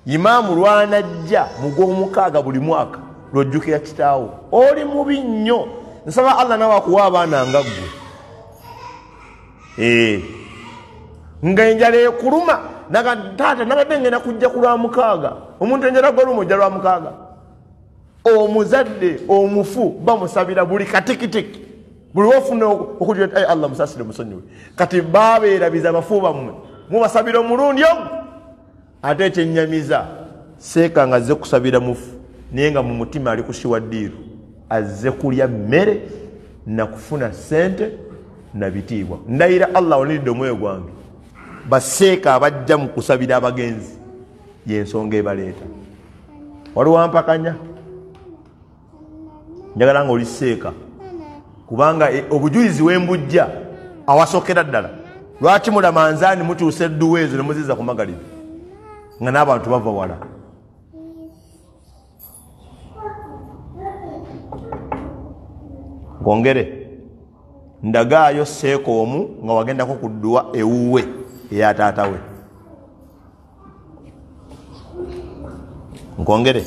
imaamu lwanajja mugwomukaaga buli mwaka lwojjukira kitaawo oli mubi nnyo nsaba allah nawe akuwa abaana nga ggwe nga enjala ekuluma taata nabadde ngenda kujja ku lwamukaaga omuntu enjala gwaluma ojja lwamukaaga omuzadde omufu bamusabira buli katikitiki buli wofuna okujua ti allah musasire musonyiwe kati baberabiza abafu bammwe mubasabira omulundi ogu ate ekyenyamiza seeka nga azze kusabira mufu naye nga mu mutima ali kusiwa ddiiru azze kulya mmere nakufuna sente nabitiibwa ndayira allah waniridde omwoyo gwange baseeka abajja mu kusabira abagenzi yensonga ebaleeta waliwampakanya njagala nga oliseeka kubanga e, obujulizi wembujja awasokera ddala lwaki mulamanzani mutuusa edduwa ezo nemuziza ku magalibi nga n'abantu bava wala kongere ndagaayo seeka omu nga wagendako ku dduwa ewuwe eya taatawe nkongere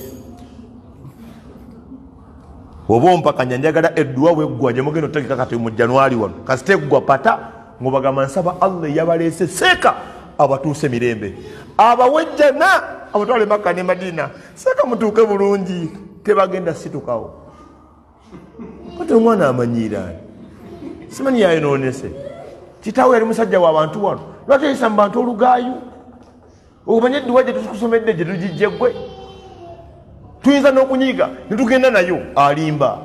oba ompakanya njagala edduwa weggwa gye mugenda otegeka kati mu januari wano kasite eggwa pata ngobagamba nsaba allah yabaleese seeka abatuuse mirembe abawejjana abatwale maka ne madina seeka mutuuke bulungi tebagenda situkawo kati omwana amanyira simanyi yayonoonese kitaawe yali musajja wabantu wano lwateyisa mu bantu olugaayo omanye edduwa gye tukusomedde gye tugijjeggwe tuyinza n'okunyiiga netugenda nayo alimba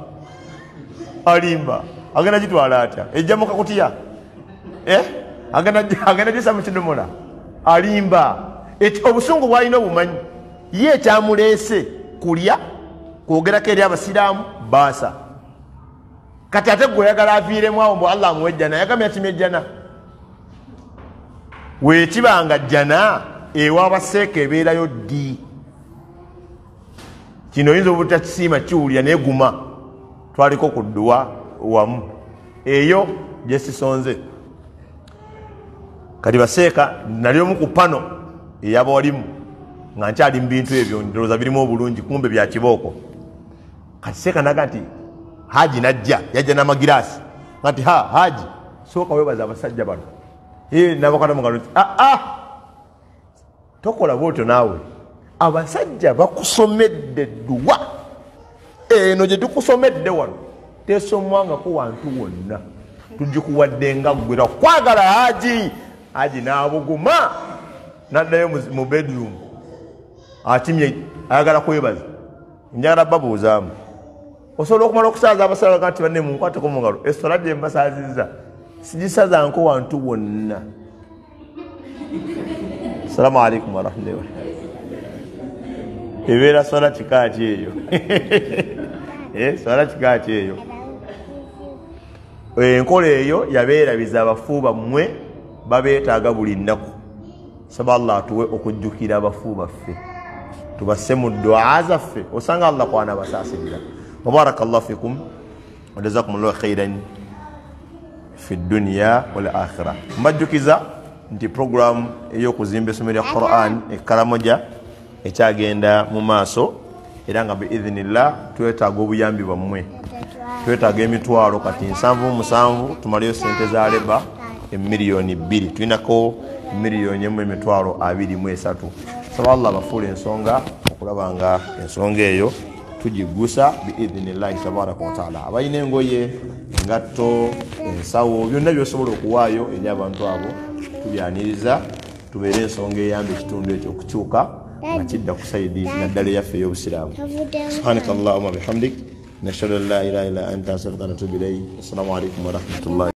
alimba agenda gitwala atya ejja mukakutya eh? agenda gisa mukidomola alimba obusungu bwalina obumanyi ye ekyamuleese kulya kwogerako eri abasiraamu baasa kati ate gwe oyagala aviiremu awo mbu allah amuwa ejjana yagamba yakima ejjana weekibanga jjana ewa abaseeka ebeerayo ddi kino oyinza obutakisiima kiwulya naye guma twaliko ku dduwa wamu eyo gyesisonze kati baseeka nali omu ku pano eyabawalimu nga nkyali mu bintu ebyo ndirowooza birimu obulungi kumbe bya kibooko kati seeka naga nti haaji najja yajja n'amagiraasi nga nti ha haaji sooka weebaza abasajja bano ye nabakatamugano nti aa ah, ah, tokola bootyo naawe abasajja bakusomedde dduwa eno gye tukusomedde wano tesomwangaku wantu wonna tugikuwadde nga gwera kwagala aji aji n'abuguma naddayo mu bedroom atimye ayagala kwebaza njagala babuuzaamu osobola okumala okusaaza abasalaga nti banne munkwateko mu ngalo esola gye mbasaaziza sigisazanku wantu wonna assalamu alaikum warahmatullahi wabarakatuh ebeera swala kikaaki eyo swala eh, kikaaki eyo eh, enkola eyo yabeerabiza abafu bammwe babeetaaga buli nnaku saba allah atuwe okujjukira abafu baffe tubasse mu dduaa zaffe osanga allah kwana basaasirira wabaraka llah fikum wajazakum llah khairan fi dduniya waliakhira mbajjukiza nti puroguramu ey'okuzimba essomo lya quran ekkaramoja ekyagenda mu maaso era nga beizinillah twetaaga obuyambi bwammwe twetaaga emitwalo kati 77 tumaleyo sente za leba emiliyoni 2 tulinako miliyoni emu emitwalo 23 saba allah bafuula ensonga okulaba nga ensonga eyo tugigusa beizinillahi tabaraka wataala abalina engoye engatto ensawo byonna byosobola okuwaayo eri abantu abo tubyaniriza tubeere ensonga eyamba ekitundu ekyokukyuka وكيد قصيدي ندل الله